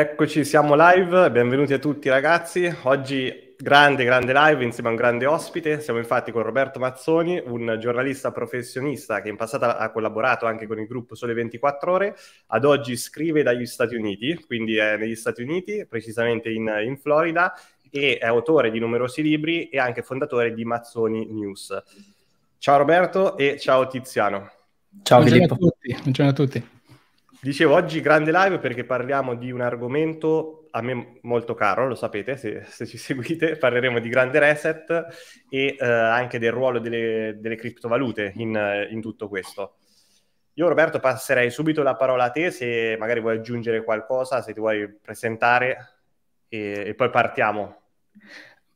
Eccoci, siamo live, benvenuti a tutti ragazzi. Oggi grande, grande live insieme a un grande ospite. Siamo infatti con Roberto Mazzoni, un giornalista professionista che in passato ha collaborato anche con il gruppo Sole 24 Ore. Ad oggi scrive dagli Stati Uniti, quindi è negli Stati Uniti, precisamente in, in Florida, e è autore di numerosi libri e anche fondatore di Mazzoni News. Ciao Roberto e ciao Tiziano. Ciao Buongiorno Filippo. a tutti. Buongiorno a tutti. Dicevo, oggi grande live perché parliamo di un argomento a me molto caro, lo sapete se, se ci seguite, parleremo di grande reset e eh, anche del ruolo delle, delle criptovalute in, in, tutto questo. Io Roberto passerei subito la parola a te se magari vuoi aggiungere qualcosa, se ti vuoi presentare e, e poi partiamo.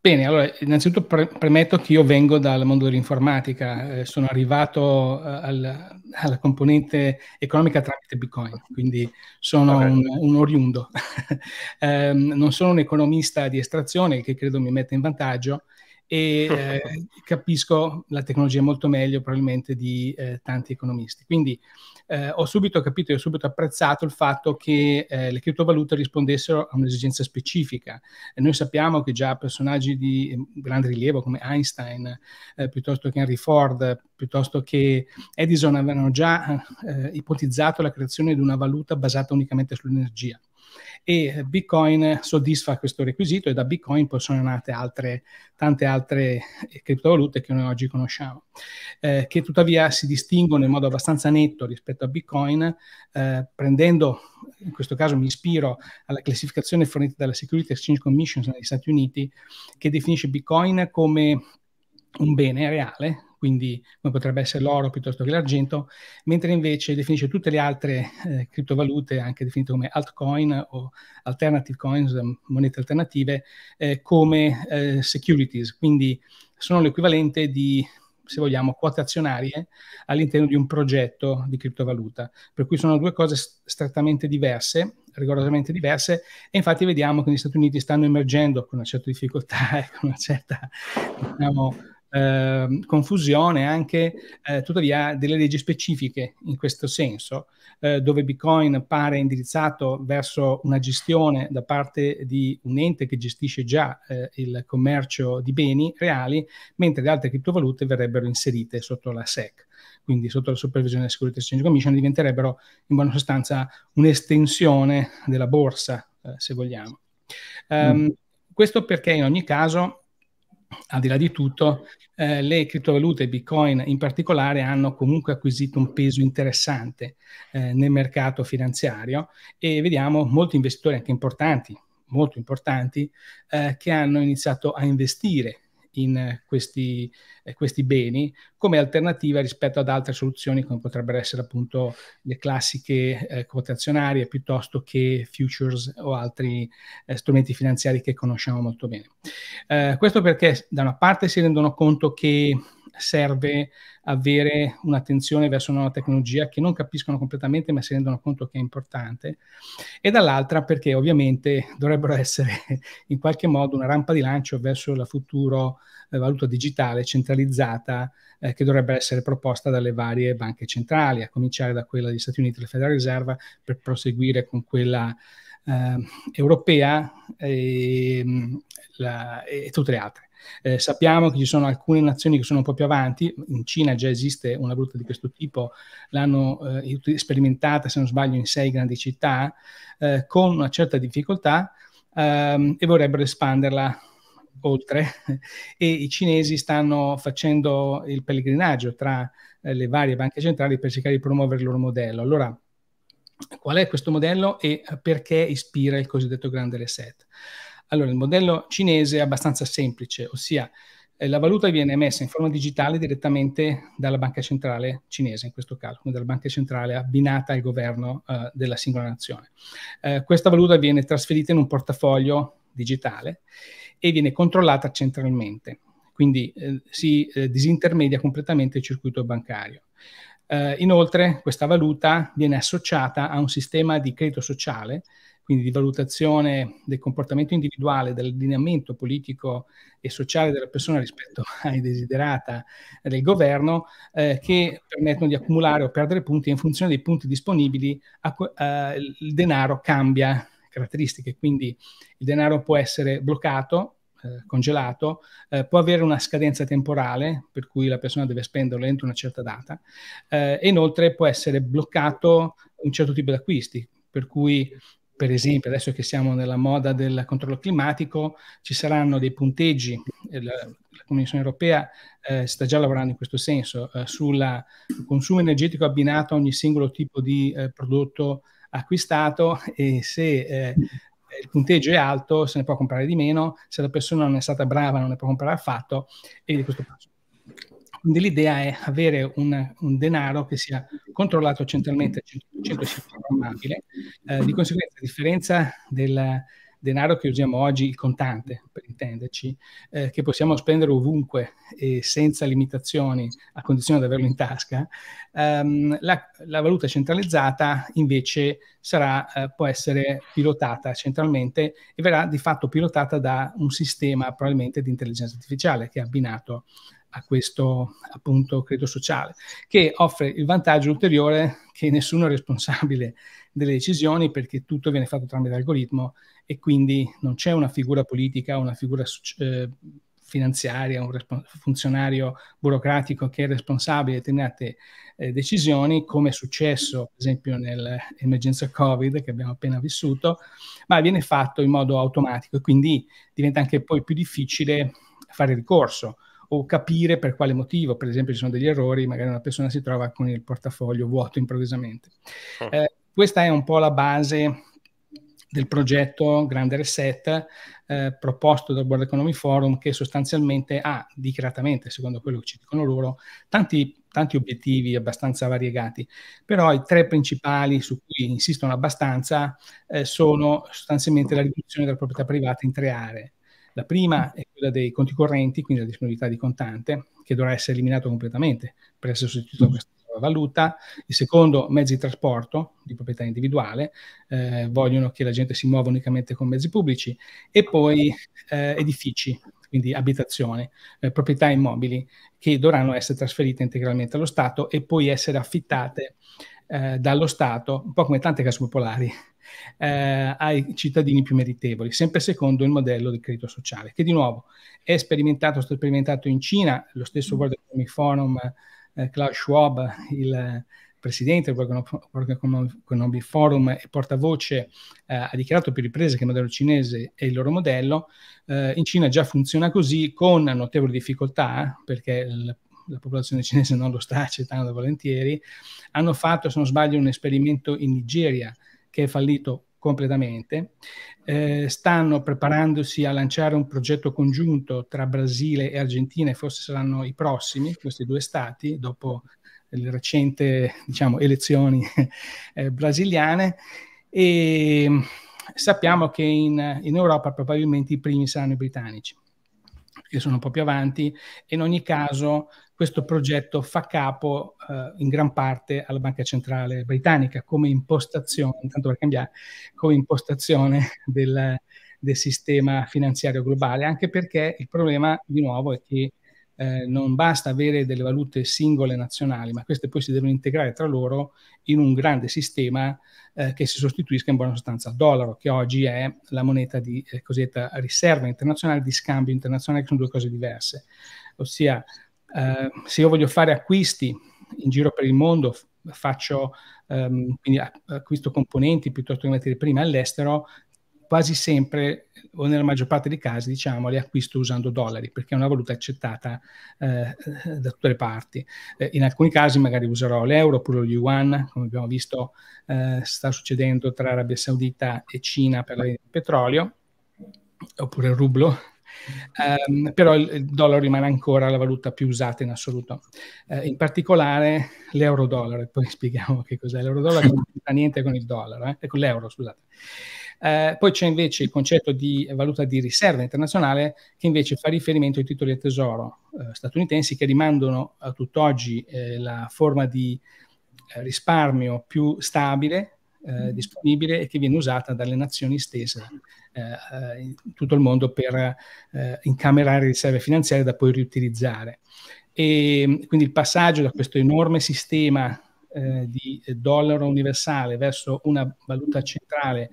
Bene, allora innanzitutto pre- premetto che io vengo dal mondo dell'informatica, eh, sono arrivato eh, al, alla componente economica tramite Bitcoin, quindi sono okay. un, un, oriundo. eh, non sono un economista di estrazione che credo mi metta in vantaggio e eh, capisco la tecnologia molto meglio probabilmente di eh, tanti economisti. Quindi eh, ho subito capito e ho subito apprezzato il fatto che eh, le criptovalute rispondessero a un'esigenza specifica. E noi sappiamo che già personaggi di ehm, grande rilievo come Einstein, eh, piuttosto che Henry Ford, piuttosto che Edison avevano già eh, ipotizzato la creazione di una valuta basata unicamente sull'energia e Bitcoin soddisfa questo requisito e da Bitcoin poi sono nate altre, tante altre eh, criptovalute che noi oggi conosciamo, eh, che tuttavia si distinguono in modo abbastanza netto rispetto a Bitcoin, eh, prendendo, in questo caso mi ispiro alla classificazione fornita dalla Security Exchange Commission negli Stati Uniti, che definisce Bitcoin come un bene reale, quindi come potrebbe essere l'oro piuttosto che l'argento, mentre invece definisce tutte le altre eh, criptovalute, anche definite come altcoin o alternative coins, eh, monete alternative, eh, come eh, securities, quindi sono l'equivalente di se vogliamo, quote azionarie all'interno di un progetto di criptovaluta. Per cui sono due cose strettamente diverse, rigorosamente diverse, e infatti vediamo che negli Stati Uniti stanno emergendo con una certa difficoltà e con una certa diciamo, eh, confusione anche eh, tuttavia delle leggi specifiche in questo senso, eh, dove Bitcoin pare indirizzato verso una gestione da parte di un ente che gestisce già eh, il commercio di beni reali, mentre le altre criptovalute verrebbero inserite sotto la SEC quindi sotto la supervisione della Security Exchange Commission, diventerebbero in buona sostanza un'estensione della borsa, eh, se vogliamo. Um, mm. Questo perché in ogni caso al di là di tutto, eh, le criptovalute, Bitcoin in particolare, hanno comunque acquisito un peso interessante eh, nel mercato finanziario e vediamo molti investitori anche importanti, molto importanti, eh, che hanno iniziato a investire in eh, questi, eh, questi beni come alternativa rispetto ad altre soluzioni come potrebbero essere appunto le classiche eh, quotazionarie piuttosto che futures o altri eh, strumenti finanziari che conosciamo molto bene. Eh, questo perché da una parte si rendono conto che serve avere un'attenzione verso una nuova tecnologia che non capiscono completamente ma si rendono conto che è importante e dall'altra perché ovviamente dovrebbero essere in qualche modo una rampa di lancio verso la futura eh, valuta digitale centralizzata eh, che dovrebbe essere proposta dalle varie banche centrali, a cominciare da quella degli Stati Uniti, la Federal Reserve, per proseguire con quella eh, europea e, ehm, la, e tutte le altre. Eh, sappiamo che ci sono alcune nazioni che sono un po' più avanti, in Cina già esiste una brutta di questo tipo, l'hanno eh, sperimentata, se non sbaglio, in sei grandi città, eh, con una certa difficoltà ehm, e vorrebbero espanderla oltre e i cinesi stanno facendo il pellegrinaggio tra eh, le varie banche centrali per cercare di promuovere il loro modello. Allora, qual è questo modello e perché ispira il cosiddetto grande reset? Allora, il modello cinese è abbastanza semplice, ossia eh, la valuta viene emessa in forma digitale direttamente dalla banca centrale cinese, in questo caso, quindi dalla banca centrale abbinata al governo eh, della singola nazione. Eh, questa valuta viene trasferita in un portafoglio digitale e viene controllata centralmente, quindi eh, si eh, disintermedia completamente il circuito bancario. Eh, inoltre questa valuta viene associata a un sistema di credito sociale quindi di valutazione del comportamento individuale, dell'allineamento politico e sociale della persona rispetto ai desiderata del governo, eh, che permettono di accumulare o perdere punti e in funzione dei punti disponibili acqu- eh, il denaro cambia caratteristiche, quindi il denaro può essere bloccato eh, congelato, eh, può avere una scadenza temporale, per cui la persona deve spenderlo entro una certa data, eh, e inoltre può essere bloccato un certo tipo di acquisti, per cui per esempio adesso che siamo nella moda del controllo climatico, ci saranno dei punteggi, eh, la, la Commissione europea eh, sta già lavorando in questo senso, eh, sul consumo energetico abbinato a ogni singolo tipo di eh, prodotto acquistato e se eh, il punteggio è alto se ne può comprare di meno, se la persona non è stata brava non ne può comprare affatto e di questo passo quindi l'idea è avere un, un denaro che sia controllato centralmente, 100% sia programmabile, eh, di conseguenza a differenza del denaro che usiamo oggi, il contante per intenderci, eh, che possiamo spendere ovunque e senza limitazioni a condizione di averlo in tasca, ehm, la, la, valuta centralizzata invece sarà, eh, può essere pilotata centralmente e verrà di fatto pilotata da un sistema probabilmente di intelligenza artificiale che è abbinato a questo appunto credo sociale, che offre il vantaggio ulteriore che nessuno è responsabile delle decisioni perché tutto viene fatto tramite algoritmo e quindi non c'è una figura politica, una figura eh, finanziaria, un funzionario burocratico che è responsabile di determinate eh, decisioni, come è successo per esempio nell'emergenza Covid che abbiamo appena vissuto, ma viene fatto in modo automatico e quindi diventa anche poi più difficile fare ricorso o capire per quale motivo, per esempio ci sono degli errori, magari una persona si trova con il portafoglio vuoto improvvisamente. Oh. Eh, questa è un po' la base del progetto Grande Reset eh, proposto dal World Economy Forum che sostanzialmente ha dichiaratamente, secondo quello che ci dicono loro, tanti, tanti obiettivi abbastanza variegati, però i tre principali su cui insistono abbastanza eh, sono sostanzialmente la riduzione della proprietà privata in tre aree, la prima mm. è quella dei conti correnti, quindi la disponibilità di contante, che dovrà essere eliminato completamente per essere sostituito con mm. questa nuova valuta. Il secondo, mezzi di trasporto di proprietà individuale, eh, vogliono che la gente si muova unicamente con mezzi pubblici. E poi eh, edifici, quindi abitazione, eh, proprietà immobili, che dovranno essere trasferite integralmente allo Stato e poi essere affittate eh, dallo Stato, un po' come tante case popolari, eh, ai cittadini più meritevoli, sempre secondo il modello del credito sociale, che di nuovo è sperimentato, è sperimentato in Cina, lo stesso mm. World Economic Forum, eh, Klaus Schwab, il presidente del World Economic Forum e portavoce eh, ha dichiarato più riprese che il modello cinese è il loro modello, eh, in Cina già funziona così con notevoli difficoltà eh, perché il la popolazione cinese non lo sta accettando volentieri, hanno fatto, se non sbaglio, un esperimento in Nigeria che è fallito completamente, eh, stanno preparandosi a lanciare un progetto congiunto tra Brasile e Argentina e forse saranno i prossimi, questi due stati, dopo le recenti diciamo, elezioni eh, brasiliane. E mm, sappiamo che in, in Europa probabilmente i primi saranno i britannici che sono un po' più avanti. In ogni caso, questo progetto fa capo eh, in gran parte alla Banca Centrale Britannica come impostazione, intanto per cambiare, come impostazione del, del sistema finanziario globale, anche perché il problema di nuovo è che eh, non basta avere delle valute singole nazionali, ma queste poi si devono integrare tra loro in un grande sistema eh, che si sostituisca in buona sostanza al dollaro, che oggi è la moneta di eh, cosiddetta riserva internazionale, di scambio internazionale, che sono due cose diverse. Ossia, eh, se io voglio fare acquisti in giro per il mondo, faccio ehm, acquisto componenti piuttosto che materie prime all'estero, quasi sempre o nella maggior parte dei casi diciamo li acquisto usando dollari perché è una valuta accettata eh, da tutte le parti eh, in alcuni casi magari userò l'euro oppure lo yuan come abbiamo visto eh, sta succedendo tra Arabia Saudita e Cina per di petrolio oppure il rublo Um, però il, dollaro rimane ancora la valuta più usata in assoluto. Uh, in particolare l'euro-dollaro, e poi spieghiamo che cos'è. L'euro-dollaro non c'entra niente con il dollaro, eh? con l'euro, scusate. Uh, poi c'è invece il concetto di valuta di riserva internazionale che invece fa riferimento ai titoli del tesoro uh, statunitensi che rimandano a tutt'oggi eh, la forma di risparmio più stabile eh, mm. disponibile e che viene usata dalle nazioni stesse eh, eh in tutto il mondo per eh, incamerare riserve finanziarie da poi riutilizzare. E quindi il passaggio da questo enorme sistema eh, di dollaro universale verso una valuta centrale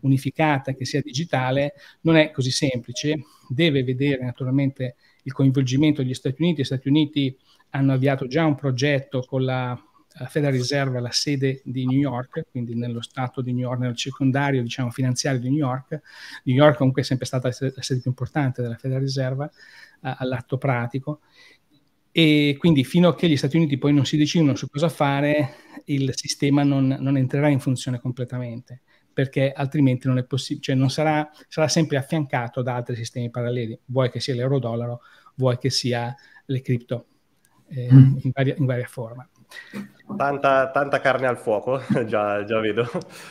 unificata che sia digitale non è così semplice, deve vedere naturalmente il coinvolgimento degli Stati Uniti. Gli Stati Uniti hanno avviato già un progetto con la la Federal Reserve ha la sede di New York, quindi nello stato di New York, nel circondario diciamo, finanziario di New York. New York comunque è sempre stata la sede più importante della Federal Reserve eh, all'atto pratico. E quindi fino a che gli Stati Uniti poi non si decidono su cosa fare, il sistema non, non entrerà in funzione completamente perché altrimenti non è possibile, cioè non sarà, sarà, sempre affiancato da altri sistemi paralleli, vuoi che sia l'euro-dollaro, vuoi che sia le cripto eh, mm. in, varia, in varia forma. Tanta, tanta, carne al fuoco, già, già vedo.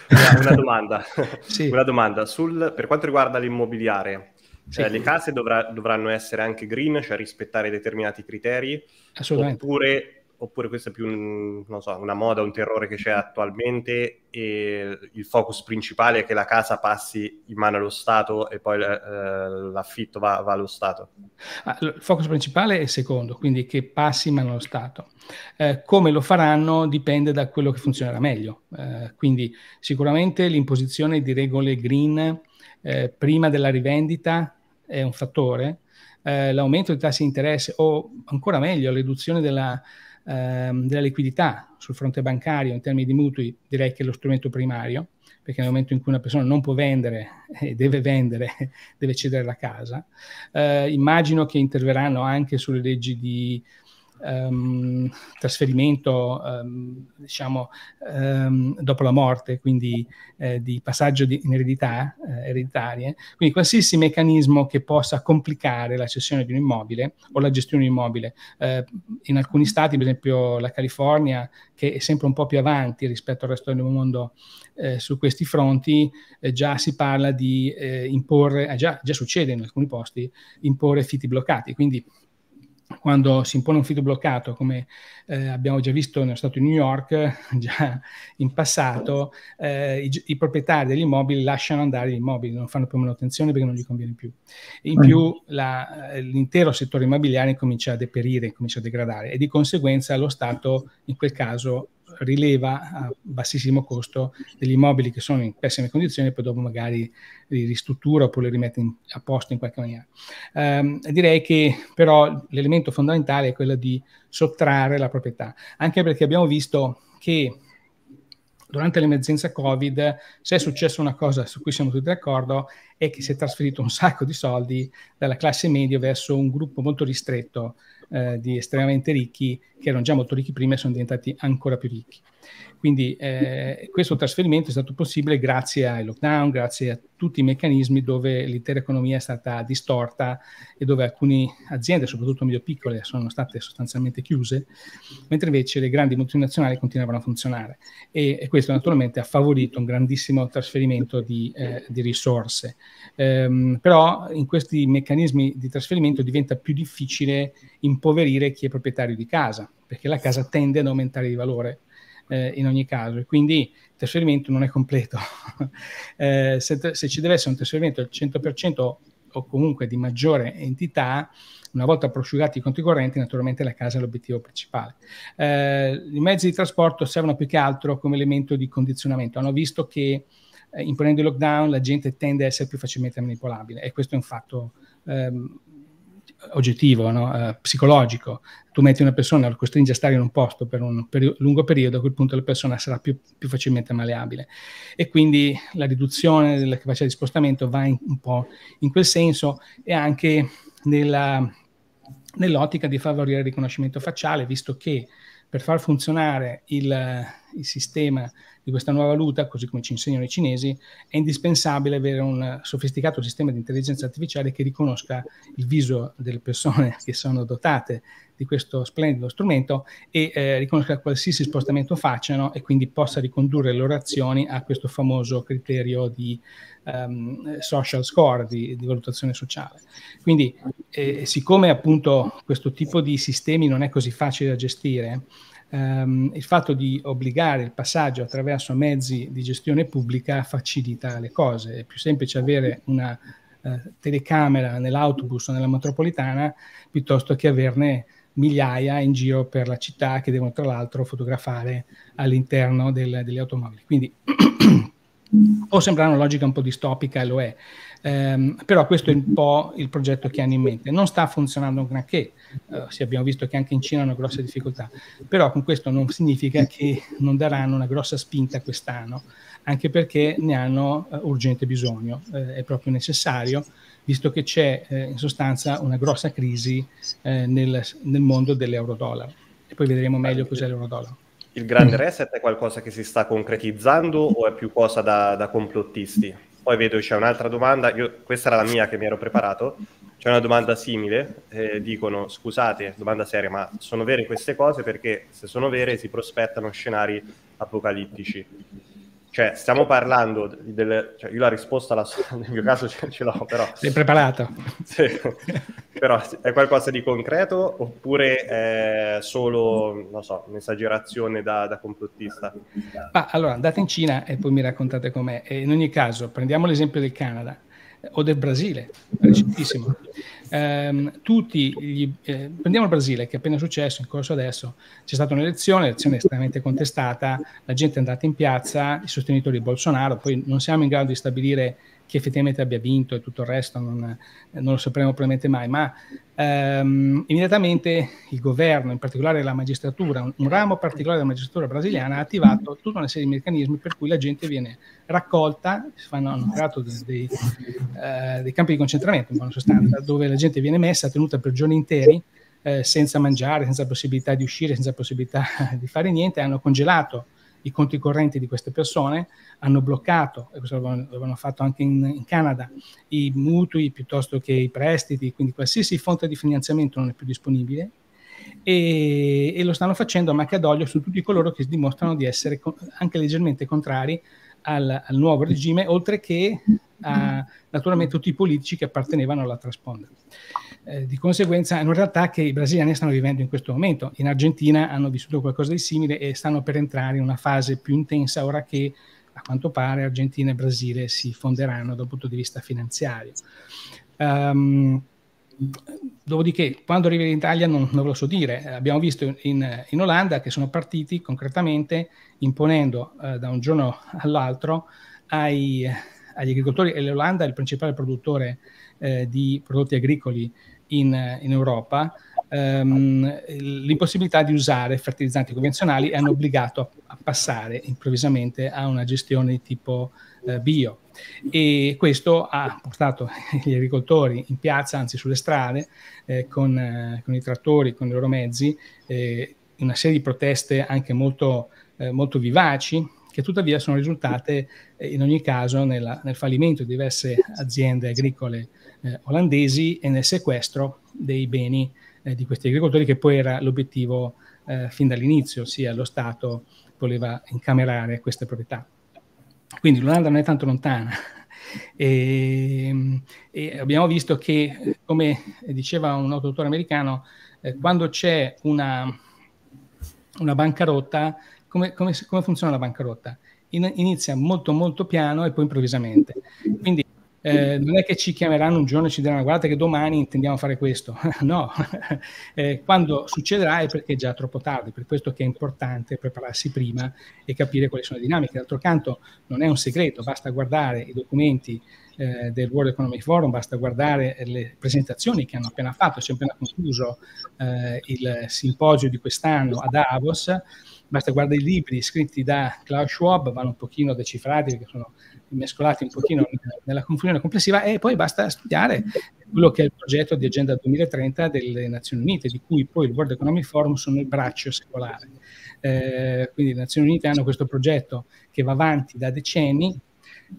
Una, domanda, sì. una domanda. Sul, per quanto riguarda l'immobiliare, cioè sì. Eh, le case dovrà, dovranno essere anche green, cioè rispettare determinati criteri, oppure oppure questa è più un, so, una moda, un terrore che c'è attualmente e il focus principale è che la casa passi in mano allo Stato e poi eh, eh l'affitto va, va, allo Stato? Ah, il focus principale è il secondo, quindi che passi in mano allo Stato. Eh, come lo faranno dipende da quello che funzionerà meglio, eh, quindi sicuramente l'imposizione di regole green eh, prima della rivendita è un fattore, eh, l'aumento dei tassi di interesse o ancora meglio l'eduzione della ehm, della liquidità sul fronte bancario in termini di mutui, direi che è lo strumento primario, perché nel momento in cui una persona non può vendere e deve vendere, deve cedere la casa. Eh, immagino che interverranno anche sulle leggi di um, trasferimento um, diciamo, um, dopo la morte, quindi eh, di passaggio di, in eredità eh, ereditarie, quindi qualsiasi meccanismo che possa complicare la cessione di un immobile o la gestione di un immobile. Eh, in alcuni stati, per esempio la California, che è sempre un po' più avanti rispetto al resto del mondo eh, su questi fronti, eh, già si parla di eh, imporre, già, già succede in alcuni posti, imporre fitti bloccati. Quindi quando si impone un fido bloccato, come eh, abbiamo già visto nello Stato di New York, già in passato, eh, i, i, proprietari degli immobili lasciano andare gli immobili, non fanno più manutenzione perché non gli conviene più. In mm. più la, eh, l'intero settore immobiliare comincia a deperire, comincia a degradare e di conseguenza lo Stato in quel caso rileva a bassissimo costo degli immobili che sono in pessime condizioni e poi dopo magari li ristruttura oppure li rimette in, a posto in qualche maniera. Um, direi che però l'elemento fondamentale è quello di sottrarre la proprietà, anche perché abbiamo visto che durante l'emergenza Covid, se è successa una cosa su cui siamo tutti d'accordo, è che si è trasferito un sacco di soldi dalla classe media verso un gruppo molto ristretto eh, di estremamente ricchi che erano già molto ricchi prima e sono diventati ancora più ricchi. Quindi eh, questo trasferimento è stato possibile grazie ai lockdown, grazie a tutti i meccanismi dove l'intera economia è stata distorta e dove alcune aziende, soprattutto medio piccole, sono state sostanzialmente chiuse, mentre invece le grandi multinazionali continuavano a funzionare. E, e questo naturalmente ha favorito un grandissimo trasferimento di, eh, di risorse. Ehm, però in questi meccanismi di trasferimento diventa più difficile impoverire chi è proprietario di casa perché la casa tende ad aumentare di valore eh, in ogni caso e quindi il trasferimento non è completo. eh, se, se, ci deve essere un trasferimento del 100% o, comunque di maggiore entità, una volta prosciugati i conti correnti, naturalmente la casa è l'obiettivo principale. Eh, I mezzi di trasporto servono più che altro come elemento di condizionamento. Hanno visto che eh, imponendo il lockdown la gente tende a essere più facilmente manipolabile e questo è un fatto ehm, oggettivo, no? Eh, psicologico, tu metti una persona, lo costringi a stare in un posto per un peri- lungo periodo, a quel punto la persona sarà più, più, facilmente maleabile. E quindi la riduzione della capacità di spostamento va in, un po' in quel senso e anche nella, nell'ottica di favorire il riconoscimento facciale, visto che per far funzionare il, il sistema di questa nuova valuta, così come ci insegnano i cinesi, è indispensabile avere un sofisticato sistema di intelligenza artificiale che riconosca il viso delle persone che sono dotate di questo splendido strumento e eh, riconosca qualsiasi spostamento facciano e quindi possa ricondurre le loro azioni a questo famoso criterio di um, social score, di, di, valutazione sociale. Quindi, eh, siccome appunto questo tipo di sistemi non è così facile da gestire, ehm, il fatto di obbligare il passaggio attraverso mezzi di gestione pubblica facilita le cose. È più semplice avere una eh, telecamera nell'autobus o nella metropolitana piuttosto che averne migliaia in giro per la città che devono tra l'altro fotografare all'interno del, delle automobili. Quindi può sembrare una logica un po' distopica e lo è, Ehm, però questo è un po' il progetto che hanno in mente. Non sta funzionando granché, eh, sì, abbiamo visto che anche in Cina hanno grosse difficoltà, però con questo non significa che non daranno una grossa spinta quest'anno, anche perché ne hanno eh, urgente bisogno, eh, è proprio necessario visto che c'è eh, in sostanza una grossa crisi eh, nel, nel, mondo dell'euro-dollaro. E poi vedremo meglio cos'è l'euro-dollaro. Il grande reset è qualcosa che si sta concretizzando o è più cosa da, da complottisti? Poi vedo c'è un'altra domanda, Io, questa era la mia che mi ero preparato, c'è una domanda simile, eh, dicono scusate, domanda seria, ma sono vere queste cose perché se sono vere si prospettano scenari apocalittici. Cioè, stiamo parlando delle... Cioè, io la risposta la so, nel mio caso ce, ce l'ho, però... Sei preparato? Sì. però è qualcosa di concreto oppure è solo, non so, un'esagerazione da, da complottista? Ma allora, andate in Cina e poi mi raccontate com'è. E in ogni caso, prendiamo l'esempio del Canada eh, o del Brasile, recentissimo ehm, tutti gli, eh, prendiamo il Brasile che è appena successo in corso adesso c'è stata un'elezione, l'elezione è estremamente contestata la gente è andata in piazza i sostenitori di Bolsonaro poi non siamo in grado di stabilire che effettivamente abbia vinto e tutto il resto non, non lo sapremo probabilmente mai, ma ehm, immediatamente il governo, in particolare la magistratura, un, un, ramo particolare della magistratura brasiliana ha attivato tutta una serie di meccanismi per cui la gente viene raccolta, si fanno hanno creato dei, dei, eh, dei campi di concentramento in buona sostanza, dove la gente viene messa, tenuta per giorni interi, eh, senza mangiare, senza possibilità di uscire, senza possibilità di fare niente, hanno congelato i conti correnti di queste persone, hanno bloccato, e questo lo avevano fatto anche in, in, Canada, i mutui piuttosto che i prestiti, quindi qualsiasi fonte di finanziamento non è più disponibile e, e lo stanno facendo a macchia d'olio su tutti coloro che dimostrano di essere con, anche leggermente contrari al, al, nuovo regime, oltre che a, naturalmente tutti i politici che appartenevano alla sponda. Eh, di conseguenza è una realtà che i brasiliani stanno vivendo in questo momento. In Argentina hanno vissuto qualcosa di simile e stanno per entrare in una fase più intensa ora che a quanto pare Argentina e Brasile si fonderanno dal punto di vista finanziario. Um, dopodiché, quando arrivi in Italia non, non, ve lo so dire, eh, abbiamo visto in, in Olanda che sono partiti concretamente imponendo eh, da un giorno all'altro ai, eh, agli agricoltori, e l'Olanda è il principale produttore eh, di prodotti agricoli in, in Europa, ehm, l'impossibilità di usare fertilizzanti convenzionali hanno obbligato a, a passare improvvisamente a una gestione di tipo eh, bio. E questo ha portato gli agricoltori in piazza, anzi sulle strade, eh, con, eh, con, i trattori, con i loro mezzi, eh, una serie di proteste anche molto, eh, molto vivaci, che tuttavia sono risultate in ogni caso nella, nel fallimento di diverse aziende agricole eh, olandesi e nel sequestro dei beni eh, di questi agricoltori, che poi era l'obiettivo eh, fin dall'inizio, ossia lo Stato voleva incamerare queste proprietà. Quindi l'Olanda non è tanto lontana. e, ehm, e abbiamo visto che, come diceva un noto dottore americano, eh, quando c'è una, una bancarotta, come, come, come funziona la bancarotta? In, inizia molto molto piano e poi improvvisamente. Quindi eh, non è che ci chiameranno un giorno e ci diranno guardate che domani intendiamo fare questo, no, eh, quando succederà è perché è già troppo tardi, per questo che è importante prepararsi prima e capire quali sono le dinamiche. D'altro canto non è un segreto, basta guardare i documenti eh, del World Economic Forum, basta guardare le presentazioni che hanno appena fatto, si è appena concluso eh, il simposio di quest'anno a Davos basta guardare i libri scritti da Klaus Schwab, vanno un pochino decifrati perché sono mescolati un pochino nella confusione complessiva e poi basta studiare quello che è il progetto di Agenda 2030 delle Nazioni Unite, di cui poi il World Economic Forum sono il braccio secolare. Eh, quindi le Nazioni Unite hanno questo progetto che va avanti da decenni,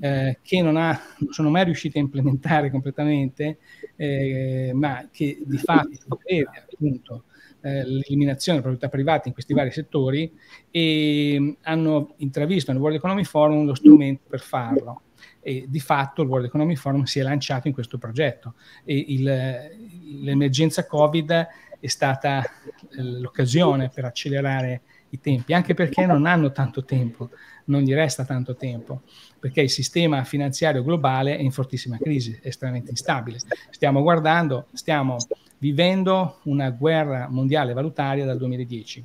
eh, che non, ha, non, sono mai riusciti a implementare completamente, eh, ma che di fatto prevede appunto eh, l'eliminazione della proprietà privata in questi vari settori e mm, hanno intravisto nel World Economy Forum lo strumento per farlo. E di fatto il World Economy Forum si è lanciato in questo progetto. Il, l'emergenza Covid è stata eh, l'occasione per accelerare i tempi, anche perché non hanno tanto tempo, non gli resta tanto tempo, perché il sistema finanziario globale è in fortissima crisi, estremamente instabile. Stiamo guardando, stiamo vivendo una guerra mondiale valutaria dal 2010.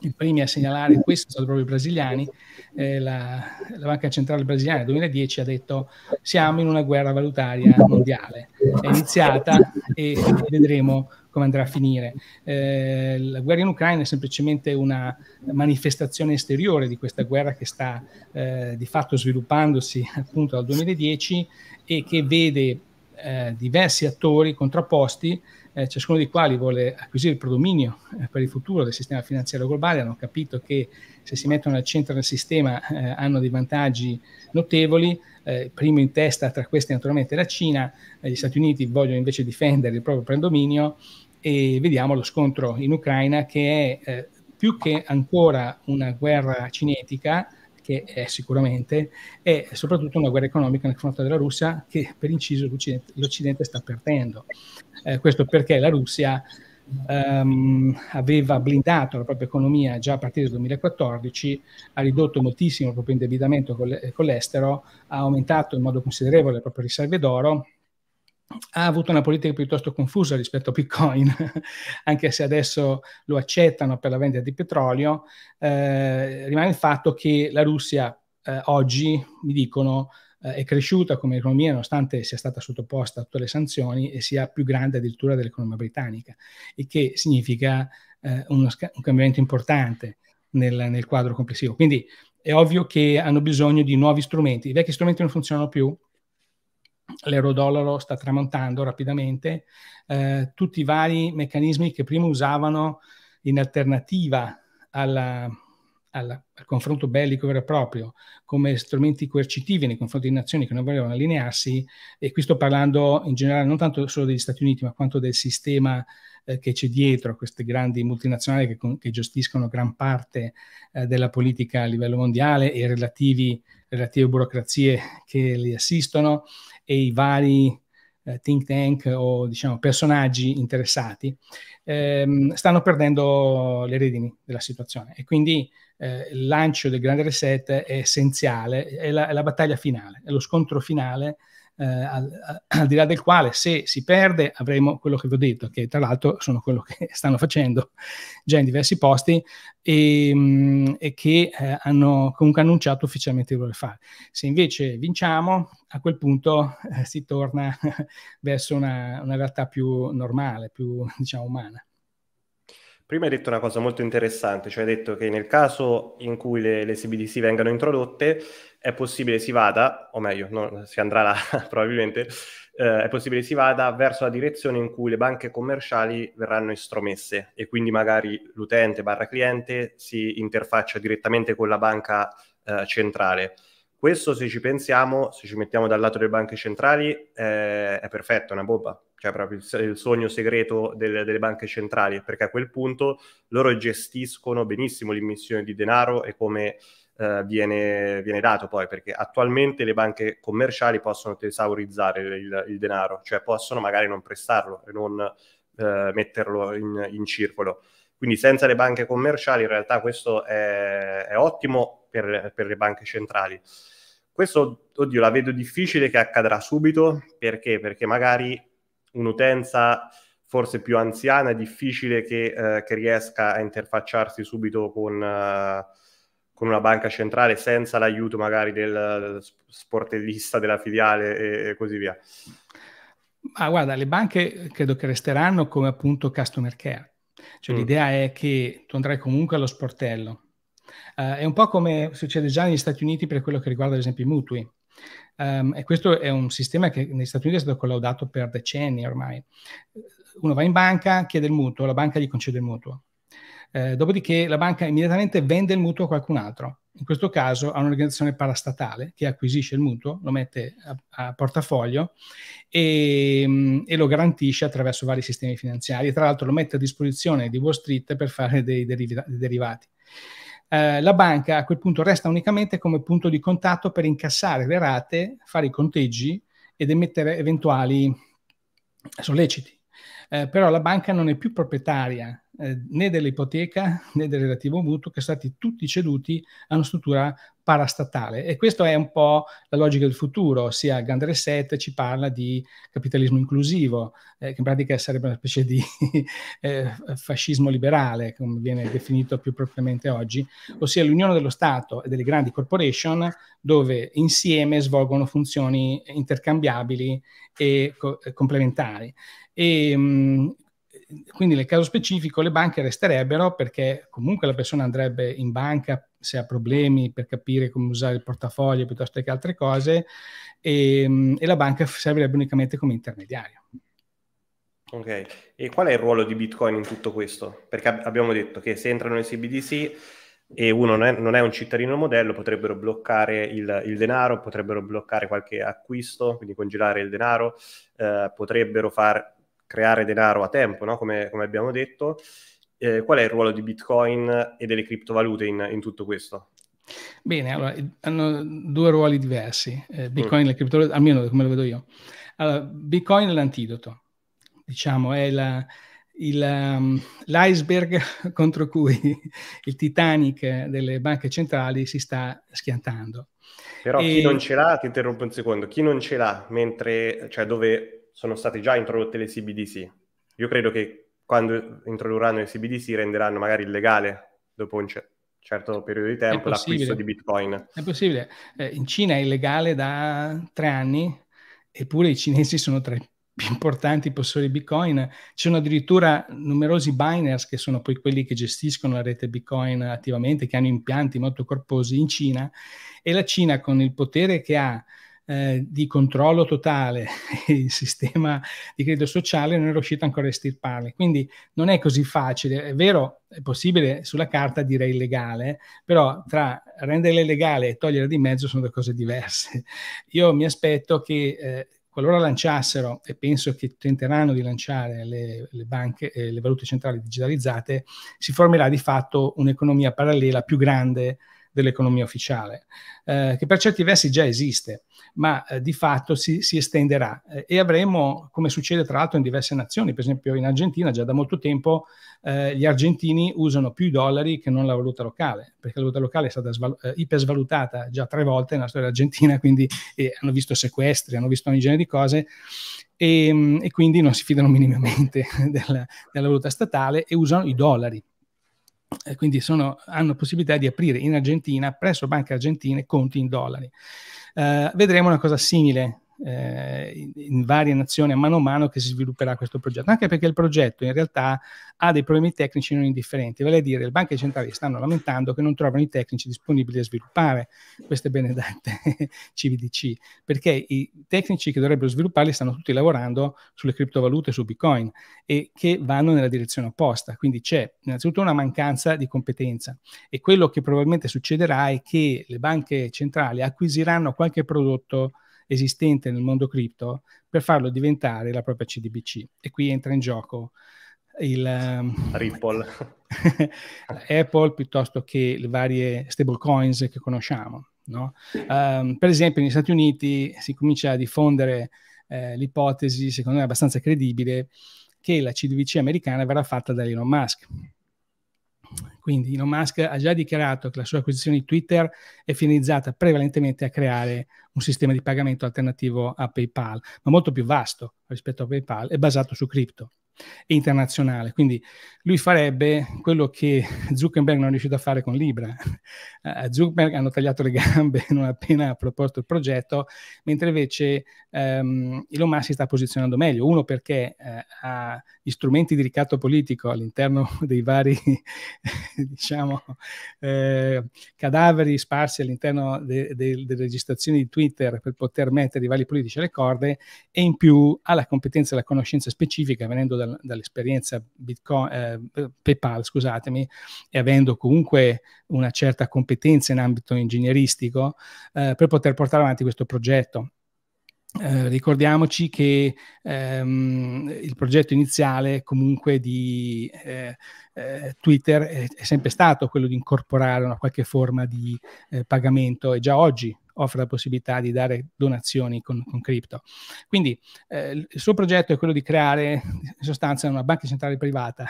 I primi a segnalare questo sono proprio i brasiliani. Eh, la, la, Banca Centrale Brasiliana nel 2010 ha detto siamo in una guerra valutaria mondiale. È iniziata e vedremo come andrà a finire. Eh, la guerra in Ucraina è semplicemente una manifestazione esteriore di questa guerra che sta eh, di fatto sviluppandosi appunto dal 2010 e che vede eh, diversi attori contrapposti, eh, ciascuno dei quali vuole acquisire il predominio eh, per il futuro del sistema finanziario globale, hanno capito che se si mettono al centro del sistema eh, hanno dei vantaggi notevoli, eh, primo in testa tra questi naturalmente la Cina, eh, gli Stati Uniti vogliono invece difendere il proprio predominio e vediamo lo scontro in Ucraina che è più che ancora una guerra cinetica, che è sicuramente, e soprattutto una guerra economica nel confronto della Russia che per inciso l'Occidente, l'Occidente sta perdendo. Eh, questo perché la Russia um, aveva blindato la propria economia già a partire dal 2014, ha ridotto moltissimo il proprio indebitamento con l'estero, ha aumentato in modo considerevole le proprie riserve d'oro ha avuto una politica piuttosto confusa rispetto a Bitcoin, anche se adesso lo accettano per la vendita di petrolio, eh, rimane il fatto che la Russia eh, oggi, mi dicono, eh, è cresciuta come economia nonostante sia stata sottoposta a tutte le sanzioni e sia più grande addirittura dell'economia britannica, il che significa eh, uno, un cambiamento importante nel, nel quadro complessivo. Quindi è ovvio che hanno bisogno di nuovi strumenti, i vecchi strumenti non funzionano più, l'euro-dollaro sta tramontando rapidamente, eh, tutti i vari meccanismi che prima usavano in alternativa alla, alla, al confronto bellico vero e proprio, come strumenti coercitivi nei confronti di nazioni che non volevano allinearsi, e qui sto parlando in generale non tanto solo degli Stati Uniti, ma quanto del sistema eh, che c'è dietro, queste grandi multinazionali che, che gestiscono gran parte eh, della politica a livello mondiale e relativi relative burocrazie che li assistono e i vari eh, think tank o diciamo, personaggi interessati, ehm, stanno perdendo le redini della situazione e quindi eh, il lancio del grande reset è essenziale, è la, è la battaglia finale, è lo scontro finale eh, al, al, di là del quale se si perde avremo quello che vi ho detto, che tra l'altro sono quello che stanno facendo già in diversi posti e, ehm, mh, e che eh, hanno comunque annunciato ufficialmente di voler fare. Se invece vinciamo, a quel punto eh, si torna verso una, una realtà più normale, più diciamo umana. Prima hai detto una cosa molto interessante, cioè hai detto che nel caso in cui le, le CBDC vengano introdotte è possibile si vada, o meglio, non, si andrà là probabilmente, eh, è possibile si vada verso la direzione in cui le banche commerciali verranno estromesse e quindi magari l'utente barra cliente si interfaccia direttamente con la banca eh, centrale. Questo se ci pensiamo, se ci mettiamo dal lato delle banche centrali, eh, è perfetto, è una bomba cioè proprio il, il sogno segreto del, delle banche centrali, perché a quel punto loro gestiscono benissimo l'immissione di denaro e come eh, viene, viene, dato poi, perché attualmente le banche commerciali possono tesaurizzare il, il denaro, cioè possono magari non prestarlo e non eh, metterlo in, in circolo. Quindi senza le banche commerciali in realtà questo è, è ottimo per, per, le banche centrali. Questo, oddio, la vedo difficile che accadrà subito, perché? Perché magari un'utenza forse più anziana, difficile che, eh, che riesca a interfacciarsi subito con, eh, con, una banca centrale senza l'aiuto magari del sportellista della filiale e, e così via. Ma guarda, le banche credo che resteranno come appunto customer care. Cioè mm. l'idea è che tu andrai comunque allo sportello. Uh, è un po' come succede già negli Stati Uniti per quello che riguarda ad esempio i mutui. Um, e questo è un sistema che negli Stati Uniti è stato collaudato per decenni ormai. Uno va in banca, chiede il mutuo, la banca gli concede il mutuo. Eh, dopodiché la banca immediatamente vende il mutuo a qualcun altro, in questo caso a un'organizzazione parastatale che acquisisce il mutuo, lo mette a, a portafoglio e, mm, e, lo garantisce attraverso vari sistemi finanziari. Tra l'altro lo mette a disposizione di Wall Street per fare dei, deriv- dei derivati. Eh, la banca a quel punto resta unicamente come punto di contatto per incassare le rate, fare i conteggi ed emettere eventuali solleciti. Eh, però la banca non è più proprietaria eh, né dell'ipoteca né del relativo mutuo che sono stati tutti ceduti a una struttura parastatale e questa è un po' la logica del futuro, sia Gandreset ci parla di capitalismo inclusivo, eh, che in pratica sarebbe una specie di eh, fascismo liberale, come viene definito più propriamente oggi, ossia l'unione dello Stato e delle grandi corporation dove insieme svolgono funzioni intercambiabili e co- complementari. E, mh, mm, quindi nel caso specifico le banche resterebbero perché comunque la persona andrebbe in banca se ha problemi per capire come usare il portafoglio piuttosto che altre cose e, ehm, e la banca servirebbe unicamente come intermediario. Ok, e qual è il ruolo di Bitcoin in tutto questo? Perché ab- abbiamo detto che se entrano i CBDC e uno non è, non è, un cittadino modello, potrebbero bloccare il, il, denaro, potrebbero bloccare qualche acquisto, quindi congelare il denaro, eh, potrebbero far creare denaro a tempo, no? come, come, abbiamo detto. Eh, qual è il ruolo di Bitcoin e delle criptovalute in, in tutto questo? Bene, allora hanno due ruoli diversi, eh, Bitcoin mm. e le criptovalute, almeno come lo vedo io. Allora, Bitcoin è l'antidoto, diciamo, è la, il, um, l'iceberg contro cui il Titanic delle banche centrali si sta schiantando. Però e... chi non ce l'ha, ti interrompo un secondo, chi non ce l'ha, mentre, cioè dove sono state già introdotte le CBDC. Io credo che quando introdurranno le CBDC renderanno magari illegale dopo un certo certo periodo di tempo l'acquisto di bitcoin. È possibile. Eh, in Cina è illegale da tre anni, eppure i cinesi sono tra i più importanti possessori di bitcoin. Ci sono addirittura numerosi biners che sono poi quelli che gestiscono la rete bitcoin attivamente, che hanno impianti molto corposi in Cina e la Cina con il potere che ha eh, di controllo totale il sistema di credito sociale non è riuscito ancora a estirparle. Quindi non è così facile. È vero, è possibile sulla carta dire illegale, però tra renderle legale e togliere di mezzo sono due cose diverse. Io mi aspetto che eh, qualora lanciassero, e penso che tenteranno di lanciare le, le banche, eh, le valute centrali digitalizzate, si formerà di fatto un'economia parallela più grande dell'economia ufficiale, eh, che per certi versi già esiste, ma eh, di fatto si, si estenderà eh, e avremo, come succede tra l'altro in diverse nazioni, per esempio in Argentina già da molto tempo eh, gli argentini usano più i dollari che non la valuta locale, perché la valuta locale è stata sval- eh, ipersvalutata già tre volte nella storia argentina, quindi hanno visto sequestri, hanno visto ogni genere di cose. E, ehm, e quindi non si fidano minimamente della, della valuta statale e usano i dollari e quindi sono, hanno possibilità di aprire in Argentina, presso banche argentine, conti in dollari. Uh, vedremo una cosa simile eh, in, varie nazioni a mano a mano che si svilupperà questo progetto, anche perché il progetto in realtà ha dei problemi tecnici non indifferenti, vale a dire le banche centrali stanno lamentando che non trovano i tecnici disponibili a sviluppare queste benedette CBDC, perché i tecnici che dovrebbero svilupparli stanno tutti lavorando sulle criptovalute, su Bitcoin e che vanno nella direzione opposta, quindi c'è innanzitutto una mancanza di competenza e quello che probabilmente succederà è che le banche centrali acquisiranno qualche prodotto esistente nel mondo cripto per farlo diventare la propria CDBC. E qui entra in gioco il ehm, Ripple, Apple piuttosto che le varie stablecoins che conosciamo. No? Um, per esempio, negli Stati Uniti si comincia a diffondere eh, l'ipotesi, secondo me abbastanza credibile, che la CDBC americana verrà fatta da Elon Musk. Quindi Elon Musk ha già dichiarato che la sua acquisizione di Twitter è finalizzata prevalentemente a creare un sistema di pagamento alternativo a PayPal, ma molto più vasto rispetto a PayPal e basato su cripto e internazionale. Quindi lui farebbe quello che Zuckerberg non è riuscito a fare con Libra. A uh, eh, Zuckerberg hanno tagliato le gambe non appena ha proposto il progetto, mentre invece um, Elon Musk si sta posizionando meglio. Uno perché uh, ha gli strumenti di ricatto politico all'interno dei vari diciamo, eh, cadaveri sparsi all'interno de- de- delle registrazioni di Twitter per poter mettere i vari politici alle corde e in più ha la competenza e la conoscenza specifica venendo dalla dal, dall'esperienza Bitcoin, eh, PayPal, scusatemi, e avendo comunque una certa competenza in ambito ingegneristico, eh, per poter portare avanti questo progetto. Eh, ricordiamoci che ehm, il progetto iniziale comunque di eh, eh, Twitter è, è, sempre stato quello di incorporare una qualche forma di eh, pagamento e già oggi offre la possibilità di dare donazioni con, con cripto. Quindi eh, il suo progetto è quello di creare in sostanza una banca centrale privata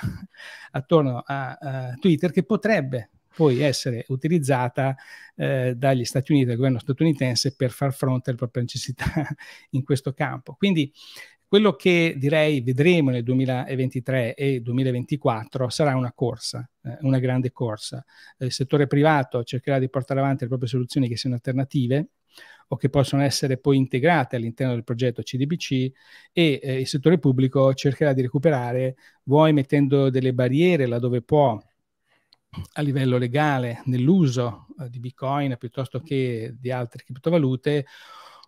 attorno a, a Twitter che potrebbe poi essere utilizzata eh, dagli Stati Uniti, dal governo statunitense, per far fronte alle proprie necessità in questo campo. Quindi quello che direi vedremo nel 2023 e 2024 sarà una corsa, eh, una grande corsa. Eh, il settore privato cercherà di portare avanti le proprie soluzioni che siano alternative o che possono essere poi integrate all'interno del progetto CDBC e eh, il settore pubblico cercherà di recuperare, vuoi mettendo delle barriere laddove può, a livello legale nell'uso eh, di Bitcoin piuttosto che di altre criptovalute,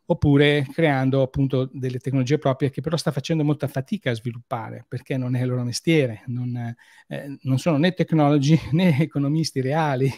oppure creando appunto delle tecnologie proprie che però sta facendo molta fatica a sviluppare perché non è il loro mestiere, non, eh, non sono né tecnologi né economisti reali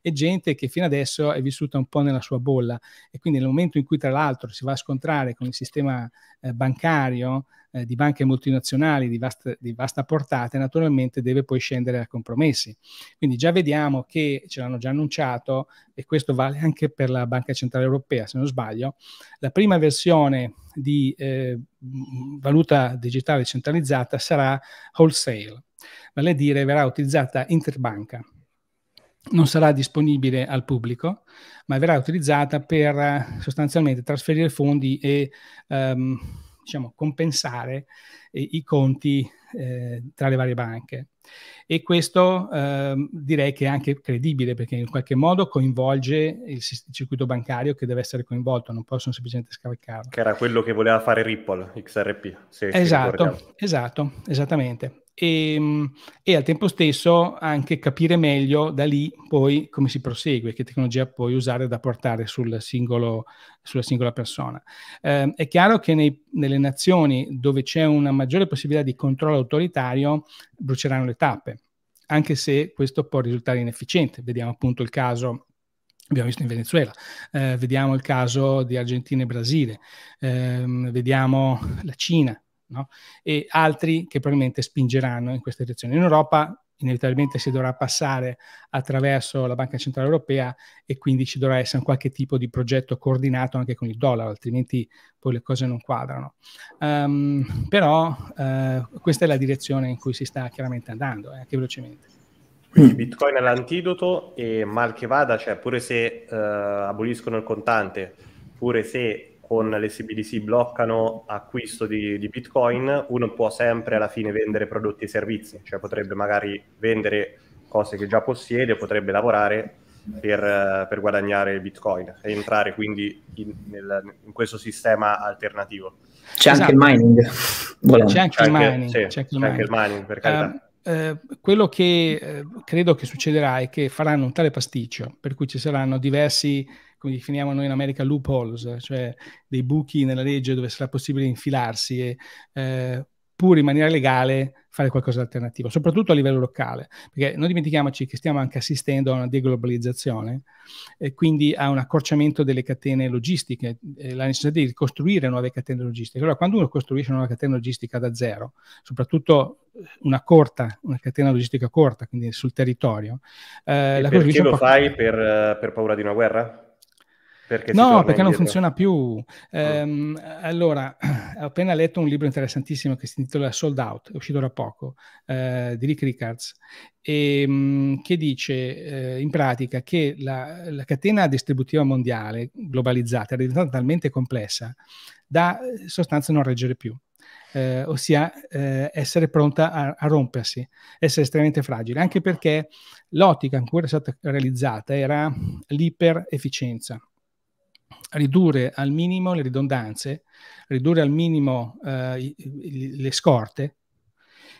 e gente che fino adesso è vissuta un po' nella sua bolla e quindi nel momento in cui tra l'altro si va a scontrare con il sistema eh, bancario eh, di banche multinazionali di, vast, di, vasta portata, naturalmente deve poi scendere a compromessi. Quindi già vediamo che ce l'hanno già annunciato, e questo vale anche per la Banca Centrale Europea, se non sbaglio, la prima versione di eh, valuta digitale centralizzata sarà wholesale, vale a dire verrà utilizzata interbanca non sarà disponibile al pubblico, ma verrà utilizzata per eh, sostanzialmente trasferire fondi e um, diciamo, compensare eh, i conti eh, tra le varie banche. E questo eh, direi che è anche credibile perché in qualche modo coinvolge il, circuito bancario che deve essere coinvolto, non possono semplicemente scavalcarlo. Che era quello che voleva fare Ripple, XRP. esatto, esatto, esattamente e, ehm, e, al tempo stesso anche capire meglio da lì poi come si prosegue, che tecnologia puoi usare da portare sul singolo, sulla singola persona. Eh, è chiaro che nei, nelle nazioni dove c'è una maggiore possibilità di controllo autoritario bruceranno le tappe, anche se questo può risultare inefficiente. Vediamo appunto il caso abbiamo visto in Venezuela, eh, vediamo il caso di Argentina e Brasile, eh, vediamo la Cina, no? e altri che probabilmente spingeranno in questa direzione. In Europa inevitabilmente si dovrà passare attraverso la Banca Centrale Europea e quindi ci dovrà essere un qualche tipo di progetto coordinato anche con il dollaro, altrimenti poi le cose non quadrano. Um, però uh, questa è la direzione in cui si sta chiaramente andando, eh, anche velocemente. Quindi Bitcoin è l'antidoto e mal che vada, cioè pure se uh, aboliscono il contante, pure se con le CBDC bloccano acquisto di, di, Bitcoin, uno può sempre alla fine vendere prodotti e servizi, cioè potrebbe magari vendere cose che già possiede, potrebbe lavorare per, per guadagnare Bitcoin e entrare quindi in, nel, in questo sistema alternativo. C'è esatto. anche il esatto. mining. Volendo. C'è anche, c'è il, anche, mining, sì, c'è anche il mining. C'è anche il mining, per carità. Um, eh, quello che eh, credo che succederà è che faranno un tale pasticcio, per cui ci saranno diversi come definiamo noi in America, loopholes, cioè dei buchi nella legge dove sarà possibile infilarsi e eh, pur in maniera legale fare qualcosa di alternativo, soprattutto a livello locale, perché non dimentichiamoci che stiamo anche assistendo a una deglobalizzazione e quindi a un accorciamento delle catene logistiche, eh, la necessità di ricostruire nuove catene logistiche. Allora, quando uno costruisce una nuova catena logistica da zero, soprattutto eh, una corta, una catena logistica corta, quindi sul territorio, eh, la perché lo fai per, eh, per paura di una guerra? Perché no, perché indietro. non funziona più. Ah. Ehm, oh. Allora, ho appena letto un libro interessantissimo che si intitola Sold Out, è uscito da poco, eh, di Rick Rickards, e, ehm, mh, che dice eh, in pratica che la, la, catena distributiva mondiale globalizzata è diventata talmente complessa da eh, sostanza non reggere più. Eh, ossia eh, essere pronta a, a rompersi, essere estremamente fragile, anche perché l'ottica ancora stata realizzata era l'iperefficienza, ridurre al minimo le ridondanze, ridurre al minimo eh, le scorte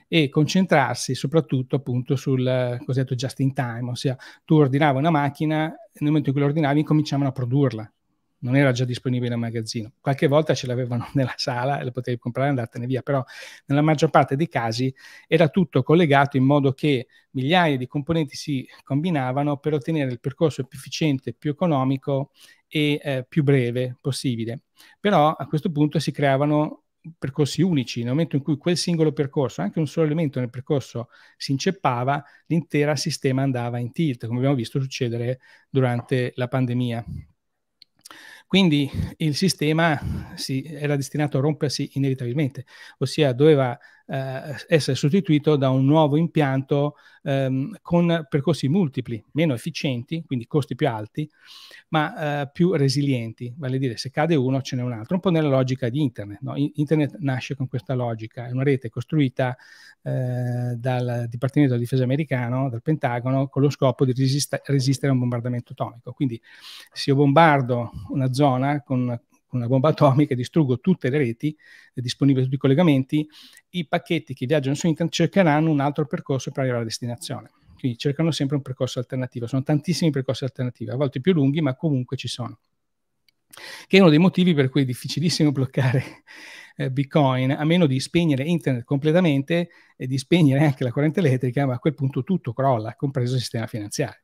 e concentrarsi soprattutto appunto sul cosiddetto just in time, ossia tu ordinavi una macchina, e nel momento in cui l'ordinavi cominciavano a produrla, non era già disponibile al magazzino. Qualche volta ce l'avevano nella sala e la potevi comprare e andartene via, però nella maggior parte dei casi era tutto collegato in modo che migliaia di componenti si combinavano per ottenere il percorso più efficiente, più economico e eh, più breve possibile. Però a questo punto si creavano percorsi unici, nel momento in cui quel singolo percorso, anche un solo elemento nel percorso si inceppava, l'intero sistema andava in tilt, come abbiamo visto succedere durante la pandemia. Quindi il sistema si era destinato a rompersi inevitabilmente, ossia doveva eh, essere sostituito da un nuovo impianto ehm, con percorsi multipli, meno efficienti, quindi costi più alti, ma eh, più resilienti, vale a dire se cade uno ce n'è un altro, un po' nella logica di Internet. No? Internet nasce con questa logica, è una rete costruita eh, dal Dipartimento della Difesa americano, dal Pentagono, con lo scopo di resista- resistere a un bombardamento atomico. Quindi se io bombardo una zona con con una bomba atomica distruggo tutte le reti eh, disponibili, tutti i collegamenti, i pacchetti che viaggiano su internet cercheranno un altro percorso per arrivare alla destinazione quindi cercano sempre un percorso alternativo. Sono tantissimi percorsi alternativi, a volte più lunghi, ma comunque ci sono. Che è uno dei motivi per cui è difficilissimo bloccare eh, Bitcoin, a meno di spegnere internet completamente e di spegnere anche la corrente elettrica, ma a quel punto tutto crolla, compreso il sistema finanziario.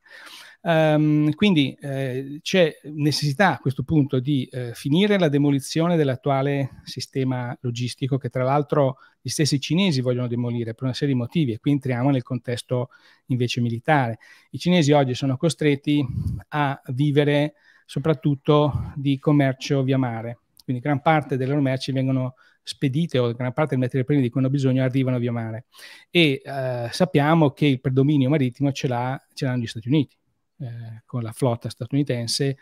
Um, quindi eh, c'è necessità a questo punto di eh, finire la demolizione dell'attuale sistema logistico che tra l'altro gli stessi cinesi vogliono demolire per una serie di motivi e qui entriamo nel contesto invece militare. I cinesi oggi sono costretti a vivere soprattutto di commercio via mare, quindi gran parte delle loro merci vengono spedite o gran parte delle materie prime di cui hanno bisogno arrivano via mare e eh, sappiamo che il predominio marittimo ce, ce l'hanno gli Stati Uniti eh, con la flotta statunitense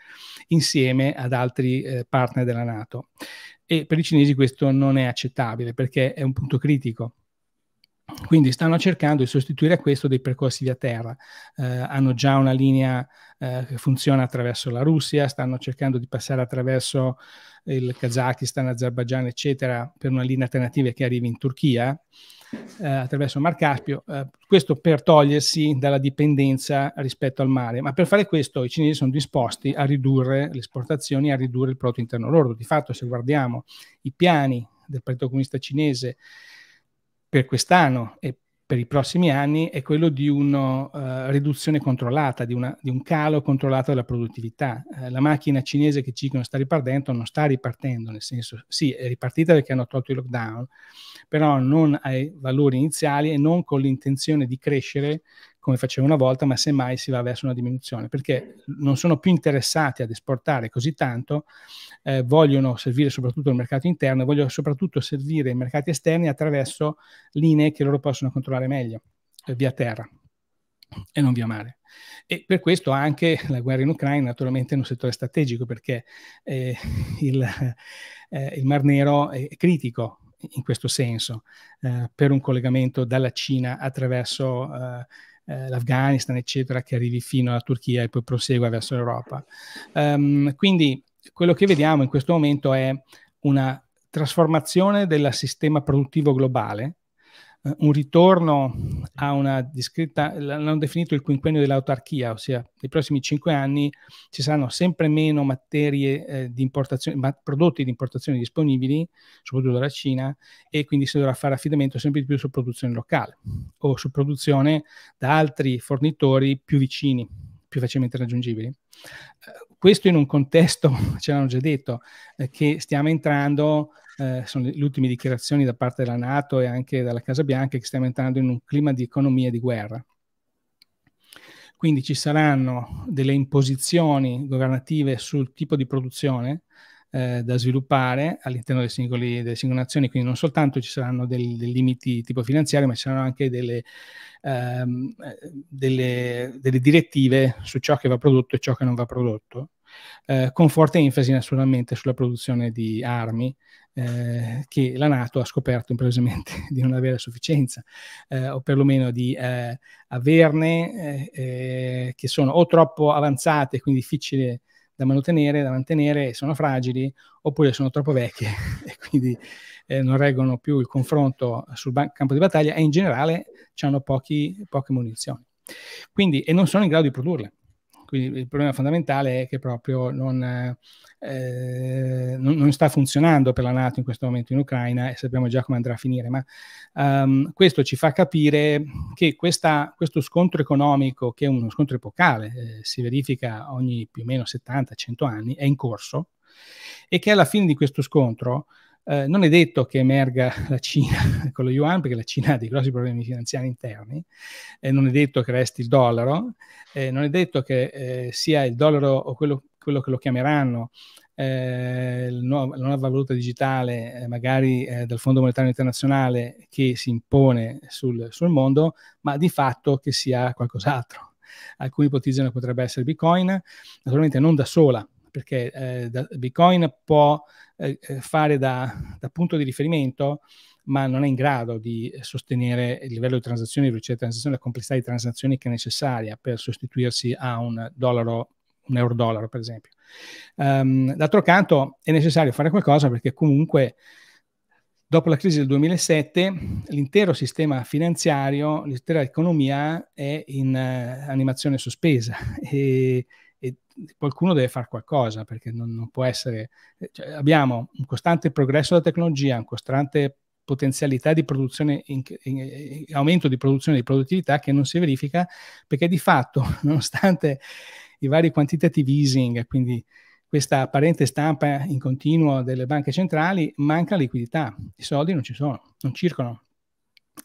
insieme ad altri eh, partner della Nato. E per i cinesi questo non è accettabile perché è un punto critico. Quindi stanno cercando di sostituire a questo dei percorsi via terra. Eh, hanno già una linea eh, che funziona attraverso la Russia, stanno cercando di passare attraverso il Kazakistan, Azerbaijan, eccetera, per una linea alternativa che arrivi in Turchia eh, attraverso il Mar Caspio, eh, questo per togliersi dalla dipendenza rispetto al mare, ma per fare questo i cinesi sono disposti a ridurre le esportazioni, a ridurre il prodotto interno lordo. Di fatto se guardiamo i piani del Partito Comunista Cinese per quest'anno e per i prossimi anni è quello di una uh, eh, riduzione controllata, di, una, di, un calo controllato della produttività. Uh, la macchina cinese che ci dicono sta ripartendo non sta ripartendo, nel senso sì, è ripartita perché hanno tolto il lockdown, però non ai valori iniziali e non con l'intenzione di crescere come faceva una volta, ma semmai si va verso una diminuzione, perché non sono più interessati ad esportare così tanto, eh, vogliono servire soprattutto il mercato interno, e vogliono soprattutto servire i mercati esterni attraverso linee che loro possono controllare meglio, eh, via terra e non via mare. E per questo anche la guerra in Ucraina naturalmente è un settore strategico perché eh, il, eh, il Mar Nero è critico in questo senso eh, per un collegamento dalla Cina attraverso eh, eh, l'Afghanistan, eccetera, che arrivi fino alla Turchia e poi prosegua verso l'Europa. Um, quindi quello che vediamo in questo momento è una trasformazione del sistema produttivo globale un ritorno a una descritta, l'hanno definito il quinquennio dell'autarchia, ossia nei prossimi cinque anni ci saranno sempre meno materie eh, di importazione, ma, prodotti di importazione disponibili, soprattutto dalla Cina, e quindi si dovrà fare affidamento sempre di più su produzione locale o su produzione da altri fornitori più vicini, più facilmente raggiungibili. Eh, questo in un contesto, ce l'hanno già detto, eh, che stiamo entrando eh, sono le ultime dichiarazioni da parte della Nato e anche dalla Casa Bianca che stiamo entrando in un clima di economia di guerra. Quindi ci saranno delle imposizioni governative sul tipo di produzione eh, da sviluppare all'interno delle singole, delle singole nazioni, quindi non soltanto ci saranno dei, dei limiti tipo finanziari, ma ci saranno anche delle, ehm, eh, delle, delle direttive su ciò che va prodotto e ciò che non va prodotto eh, con forte enfasi naturalmente sulla produzione di armi eh, che la Nato ha scoperto improvvisamente di non avere a sufficienza eh, o perlomeno di eh, averne eh, che sono o troppo avanzate, quindi difficili da mantenere, da mantenere sono fragili oppure sono troppo vecchie e quindi non reggono più il confronto sul campo di battaglia e in generale hanno poche munizioni. Quindi, e non sono in grado di produrle quindi il problema fondamentale è che proprio non, eh, non, non, sta funzionando per la Nato in questo momento in Ucraina e sappiamo già come andrà a finire, ma um, questo ci fa capire che questa, questo scontro economico, che è uno scontro epocale, eh, si verifica ogni più o meno 70-100 anni, è in corso e che alla fine di questo scontro eh, non è detto che emerga la Cina con lo yuan, perché la Cina ha dei grossi problemi finanziari interni, eh, non è detto che resti il dollaro, eh, non è detto che eh, sia il dollaro o quello, quello che lo chiameranno eh, nuovo, la nuova valuta digitale, eh, magari eh, dal Fondo Monetario Internazionale, che si impone sul, sul, mondo, ma di fatto che sia qualcos'altro. Alcuni ipotizzano che potrebbe essere Bitcoin, naturalmente non da sola, perché eh, da, Bitcoin può eh, eh, fare da, da, punto di riferimento, ma non è in grado di sostenere il livello di transazioni, velocità di transazione, la complessità di transazioni che è necessaria per sostituirsi a un dollaro, un euro dollaro per esempio. Um, d'altro canto è necessario fare qualcosa perché comunque dopo la crisi del 2007 l'intero sistema finanziario, l'intera economia è in uh, animazione sospesa e qualcuno deve fare qualcosa perché non, non può essere... Eh, cioè, abbiamo un costante progresso della tecnologia, un costante potenzialità di produzione, in, in, in, aumento di produzione di produttività che non si verifica perché di fatto, nonostante i vari quantitative easing, quindi questa apparente stampa in continuo delle banche centrali, manca liquidità, i soldi non ci sono, non circolano,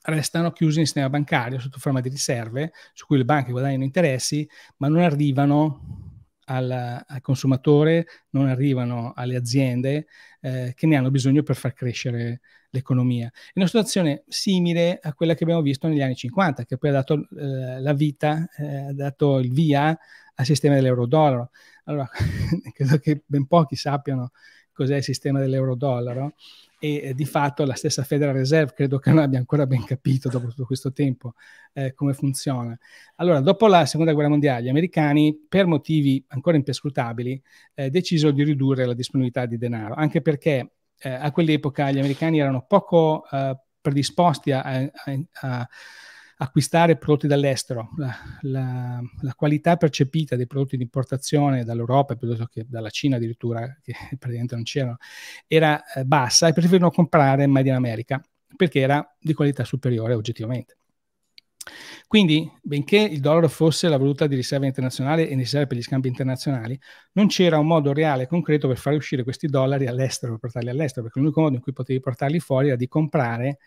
restano chiusi in sistema bancario sotto forma di riserve su cui le banche guadagnano interessi, ma non arrivano al, al consumatore, non arrivano alle aziende eh, che ne hanno bisogno per far crescere l'economia. È una situazione simile a quella che abbiamo visto negli anni 50, che poi ha dato eh, la vita, eh, ha dato il via al sistema dell'euro-dollaro. Allora, credo che ben pochi sappiano cos'è il sistema dell'euro-dollaro e eh, di fatto la stessa Federal Reserve credo che non abbia ancora ben capito dopo tutto questo tempo eh, come funziona. Allora, dopo la seconda guerra mondiale, gli americani, per motivi ancora impescrutabili, eh, decisero di ridurre la disponibilità di denaro, anche perché eh, a quell'epoca gli americani erano poco eh, predisposti a, a, a acquistare prodotti dall'estero, la, la, la, qualità percepita dei prodotti di importazione dall'Europa, piuttosto che dalla Cina addirittura, che praticamente non c'erano, era eh, bassa e preferivano comprare Made in America perché era di qualità superiore oggettivamente. Quindi, benché il dollaro fosse la valuta di riserva internazionale e necessaria per gli scambi internazionali, non c'era un modo reale e concreto per far uscire questi dollari all'estero, per portarli all'estero, perché l'unico modo in cui potevi portarli fuori era di comprare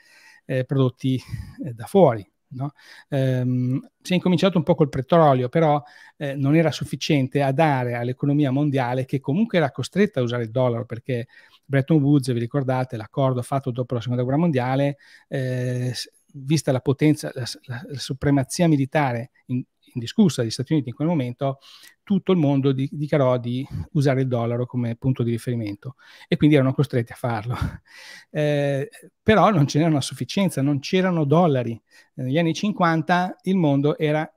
eh, prodotti eh, da fuori, No? Ehm, si è incominciato un po' col petrolio, però eh, non era sufficiente a dare all'economia mondiale, che comunque era costretta a usare il dollaro, perché Bretton Woods, vi ricordate, l'accordo fatto dopo la seconda guerra mondiale, eh, vista la potenza, la, la, la supremazia militare in, indiscussa degli Stati Uniti in quel momento, tutto il mondo di, dichiarò di usare il dollaro come punto di riferimento e quindi erano costretti a farlo. Eh, però non ce n'erano a sufficienza, non c'erano dollari. Eh, negli anni 50 il mondo era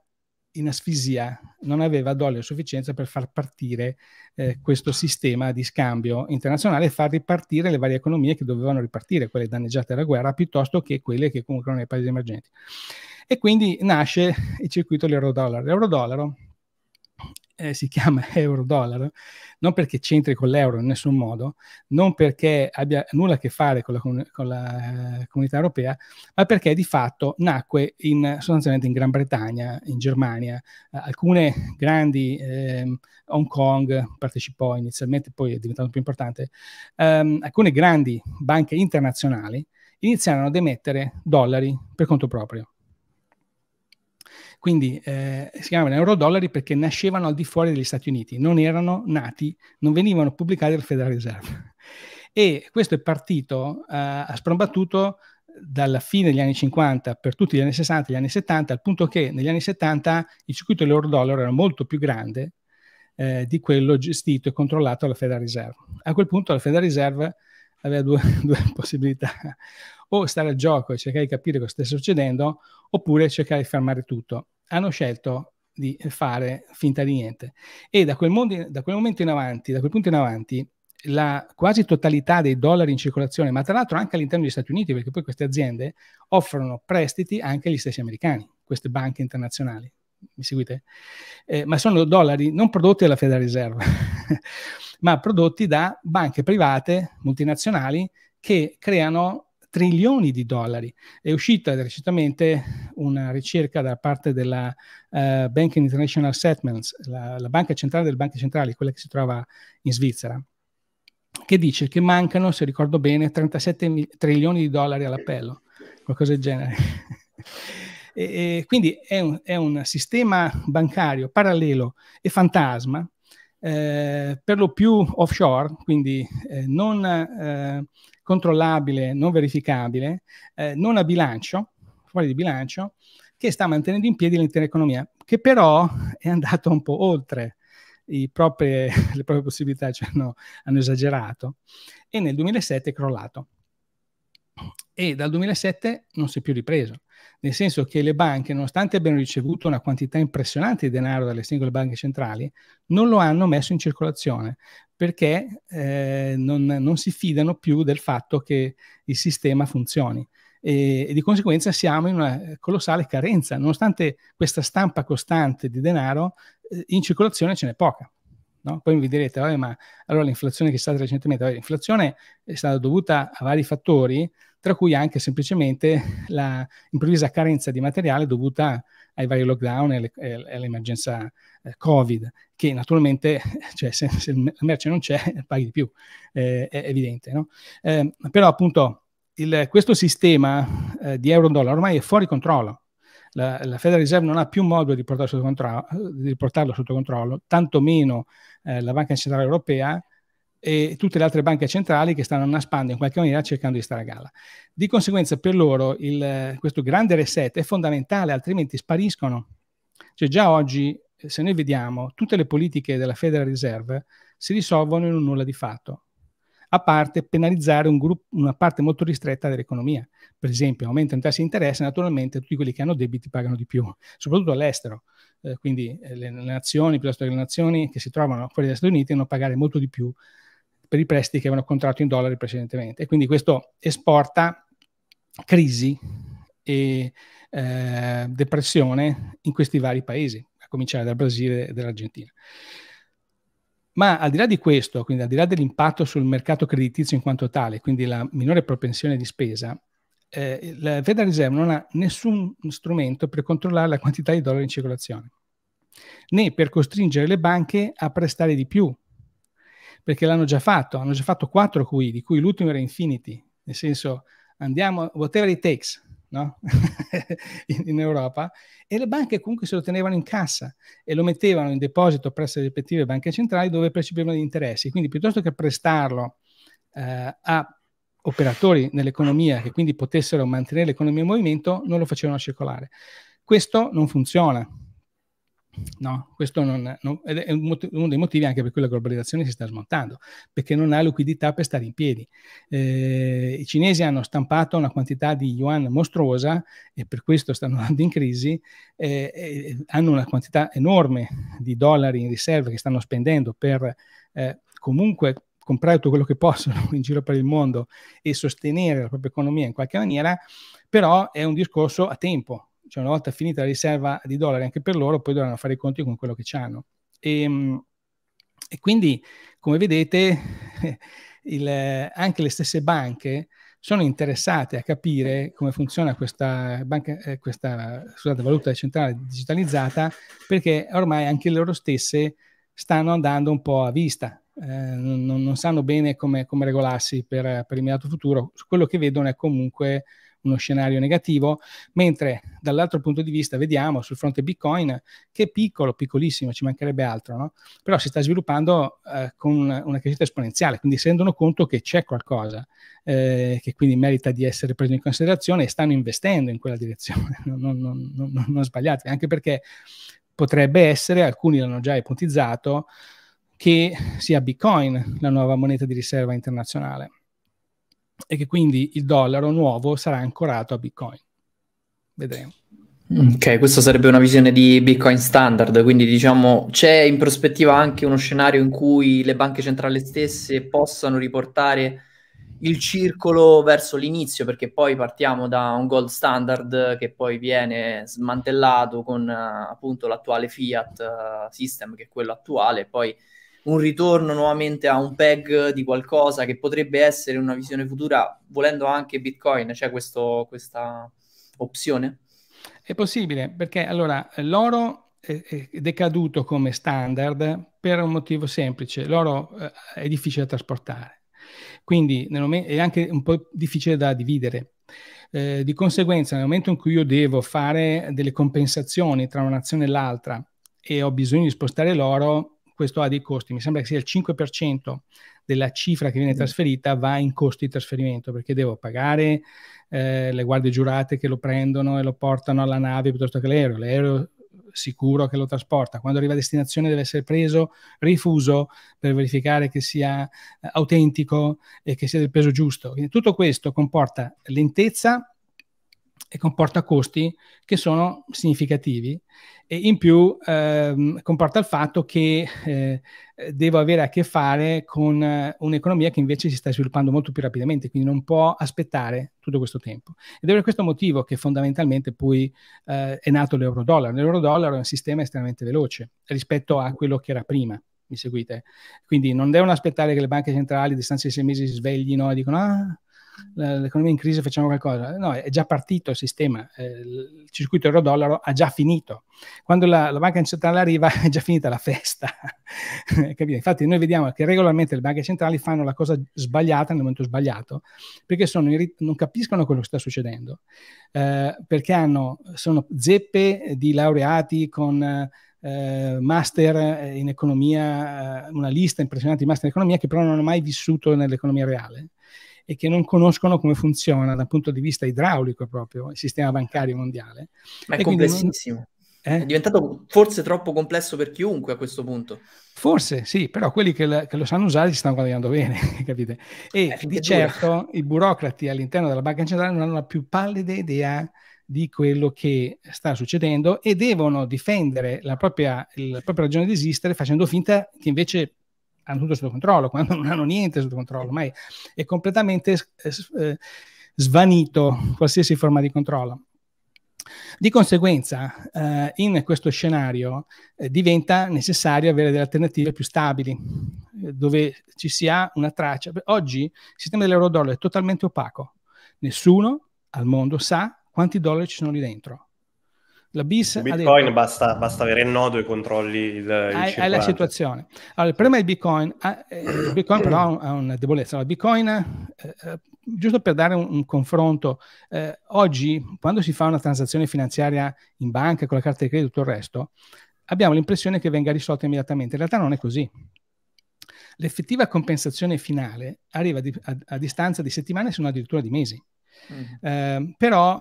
in asfisia, non aveva dollari a sufficienza per far partire eh, questo sistema di scambio internazionale e far ripartire le varie economie che dovevano ripartire, quelle danneggiate dalla guerra, piuttosto che quelle che comunque erano nei paesi emergenti. E quindi nasce il circuito dell'euro-dollaro. L'euro-dollaro eh, si chiama euro-dollaro, non perché c'entri con l'euro in nessun modo, non perché abbia nulla a che fare con la, con la eh, comunità europea, ma perché di fatto nacque in, sostanzialmente in Gran Bretagna, in Germania, eh, alcune grandi, ehm, Hong Kong partecipò inizialmente, poi è diventato più importante, ehm, alcune grandi banche internazionali iniziarono ad emettere dollari per conto proprio quindi eh, si euro dollari perché nascevano al di fuori degli Stati Uniti, non erano nati, non venivano pubblicati dal Federal Reserve. E questo è partito, eh, ha sprombattuto dalla fine degli anni 50 per tutti gli anni 60 e gli anni 70, al punto che negli anni 70 il circuito dell'euro-dollaro era molto più grande eh, di quello gestito e controllato dalla Federal Reserve. A quel punto la Federal Reserve aveva due, due possibilità, o stare al gioco e cercare di capire cosa stesse succedendo, oppure cercare di fermare tutto hanno scelto di fare finta di niente. E da quel, mondo, da quel momento in avanti, da quel punto in avanti, la quasi totalità dei dollari in circolazione, ma tra l'altro anche all'interno degli Stati Uniti, perché poi queste aziende offrono prestiti anche agli stessi americani, queste banche internazionali. Mi seguite? Eh, ma sono dollari non prodotti dalla Federal Reserve, ma prodotti da banche private, multinazionali, che creano trilioni di dollari. È uscita recentemente una ricerca da parte della uh, Bank International Settlements, la, la banca centrale delle banche centrali, quella che si trova in Svizzera, che dice che mancano, se ricordo bene, 37 trilioni di dollari all'appello, qualcosa del genere. e, e quindi è un, è un sistema bancario parallelo e fantasma eh, per lo più offshore, quindi eh, non eh, controllabile, non verificabile, eh, non a bilancio, fuori di bilancio, che sta mantenendo in piedi l'intera economia, che però è andato un po' oltre propri, le proprie possibilità, cioè hanno, hanno esagerato, e nel 2007 è crollato e dal 2007 non si è più ripreso, nel senso che le banche, nonostante abbiano ricevuto una quantità impressionante di denaro dalle singole banche centrali, non lo hanno messo in circolazione perché eh, non, non, si fidano più del fatto che il sistema funzioni. E, e di conseguenza siamo in una colossale carenza, nonostante questa stampa costante di denaro, eh, in circolazione ce n'è poca. No? Poi vi direte, ma allora l'inflazione che è stata recentemente, l'inflazione è stata dovuta a vari fattori, tra cui anche semplicemente la improvvisa carenza di materiale dovuta ai vari lockdown e, all'emergenza eh, Covid, che naturalmente cioè, se, se la merce non c'è paghi di più, eh, è evidente. No? Eh, però appunto il, questo sistema eh, di euro-dollaro ormai è fuori controllo. La, la, Federal Reserve non ha più modo di, portarlo sotto controllo, tantomeno eh, la Banca Centrale Europea, e tutte le altre banche centrali che stanno naspando in qualche maniera cercando di stare a galla. Di conseguenza per loro il, questo grande reset è fondamentale, altrimenti spariscono. Cioè già oggi, eh, se noi vediamo, tutte le politiche della Federal Reserve si risolvono in un nulla di fatto, a parte penalizzare un gruppo, una parte molto ristretta dell'economia. Per esempio, aumentano i tassi di interesse, naturalmente tutti quelli che hanno debiti pagano di più, soprattutto all'estero. Eh, quindi eh, le, le, nazioni, piuttosto che le nazioni che si trovano fuori dagli Stati Uniti, devono pagare molto di più per i prestiti che avevano contratto in dollari precedentemente. E quindi questo esporta crisi e eh, depressione in questi vari paesi, a cominciare dal Brasile e dall'Argentina. Ma al di là di questo, quindi al di là dell'impatto sul mercato creditizio in quanto tale, quindi la minore propensione di spesa, eh, la Federal Reserve non ha nessun strumento per controllare la quantità di dollari in circolazione, né per costringere le banche a prestare di più perché l'hanno già fatto, hanno già fatto quattro QI, di cui l'ultimo era Infinity, nel senso andiamo, whatever it takes, no? in, in, Europa, e le banche comunque se lo tenevano in cassa e lo mettevano in deposito presso le rispettive banche centrali dove percepivano gli interessi, quindi piuttosto che prestarlo eh, a operatori nell'economia che quindi potessero mantenere l'economia in movimento, non lo facevano circolare. Questo non funziona, No, questo non, non ed è un, uno dei motivi anche per cui la globalizzazione si sta smontando, perché non ha liquidità per stare in piedi. Eh, I cinesi hanno stampato una quantità di yuan mostruosa e per questo stanno andando in crisi, eh, eh, hanno una quantità enorme di dollari in riserva che stanno spendendo per eh, comunque comprare tutto quello che possono in giro per il mondo e sostenere la propria economia in qualche maniera, però è un discorso a tempo, cioè una volta finita la riserva di dollari anche per loro, poi dovranno fare i conti con quello che hanno. E, ehm, e quindi, come vedete, il, anche le stesse banche sono interessate a capire come funziona questa, banca, eh, questa scusate, valuta centrale digitalizzata, perché ormai anche loro stesse stanno andando un po' a vista, eh, non, non, sanno bene come, come regolarsi per, per, il immediato futuro. Quello che vedono è comunque uno scenario negativo, mentre dall'altro punto di vista vediamo sul fronte Bitcoin che è piccolo, piccolissimo, ci mancherebbe altro, no? però si sta sviluppando eh, con una crescita esponenziale, quindi si rendono conto che c'è qualcosa eh, che quindi merita di essere preso in considerazione e stanno investendo in quella direzione, non, non, non, non sbagliate, anche perché potrebbe essere, alcuni l'hanno già ipotizzato, che sia Bitcoin la nuova moneta di riserva internazionale e che quindi il dollaro nuovo sarà ancorato a Bitcoin. Vedremo. Ok, questa sarebbe una visione di Bitcoin standard, quindi diciamo c'è in prospettiva anche uno scenario in cui le banche centrali stesse possano riportare il circolo verso l'inizio, perché poi partiamo da un gold standard che poi viene smantellato con eh, appunto l'attuale fiat eh, system, che è quello attuale, poi un ritorno nuovamente a un peg di qualcosa che potrebbe essere una visione futura, volendo anche Bitcoin, c'è cioè questa opzione? È possibile, perché allora l'oro è decaduto come standard per un motivo semplice, l'oro eh, è difficile da trasportare, quindi è anche un po' difficile da dividere. Eh, di conseguenza, nel momento in cui io devo fare delle compensazioni tra una nazione e l'altra e ho bisogno di spostare l'oro, questo ha dei costi, mi sembra che sia il 5% della cifra che viene mm. trasferita va in costi di trasferimento, perché devo pagare eh, le guardie giurate che lo prendono e lo portano alla nave piuttosto che l'aereo, l'aereo sicuro che lo trasporta, quando arriva a destinazione deve essere preso, rifuso per verificare che sia eh, autentico e che sia del peso giusto. Quindi tutto questo comporta lentezza e comporta costi che sono significativi e in più ehm, comporta il fatto che eh, devo avere a che fare con eh, un'economia che invece si sta sviluppando molto più rapidamente, quindi non può aspettare tutto questo tempo. Ed è per questo motivo che fondamentalmente poi eh, è nato l'euro-dollaro. L'euro-dollaro è un sistema estremamente veloce rispetto a quello che era prima mi seguite? Quindi non devono aspettare che le banche centrali di stanza di sei mesi si sveglino e dicono ah, l'economia in crisi, facciamo qualcosa. No, è già partito il sistema, eh, il circuito euro-dollaro ha già finito. Quando la, la banca centrale arriva è già finita la festa. Infatti noi vediamo che regolarmente le banche centrali fanno la cosa sbagliata nel momento sbagliato, perché rit- non capiscono quello che sta succedendo, eh, perché hanno, sono zeppe di laureati con... Uh, master in economia, uh, una lista impressionante di master in economia che però non hanno mai vissuto nell'economia reale e che non conoscono come funziona dal punto di vista idraulico proprio il sistema bancario mondiale. Ma è e complessissimo. Eh? È diventato forse troppo complesso per chiunque a questo punto. Forse sì, però quelli che, la, che lo sanno usare si stanno guadagnando bene, capite? E eh, di certo dura. i burocrati all'interno della banca centrale non hanno la più pallida idea di quello che sta succedendo e devono difendere la propria, la propria ragione di esistere facendo finta che invece hanno tutto sotto controllo, quando non hanno niente sotto controllo, ormai è completamente eh, eh, svanito qualsiasi forma di controllo. Di conseguenza, eh, in questo scenario eh, diventa necessario avere delle alternative più stabili, eh, dove ci sia una traccia. Oggi il sistema dell'euro-dollaro è totalmente opaco. Nessuno al mondo sa quanti dollari ci sono lì dentro. La BIS Bitcoin detto, basta, basta, avere il nodo e controlli il, hai, il hai, la situazione. Allora, il problema è il Bitcoin. il ah, eh, Bitcoin però ha una debolezza. Allora, Bitcoin, eh, eh, giusto per dare un, un confronto, eh, oggi quando si fa una transazione finanziaria in banca con la carta di credito e tutto il resto, abbiamo l'impressione che venga risolta immediatamente. In realtà non è così. L'effettiva compensazione finale arriva di, a, a, distanza di settimane, se non addirittura di mesi. Mm. Eh, però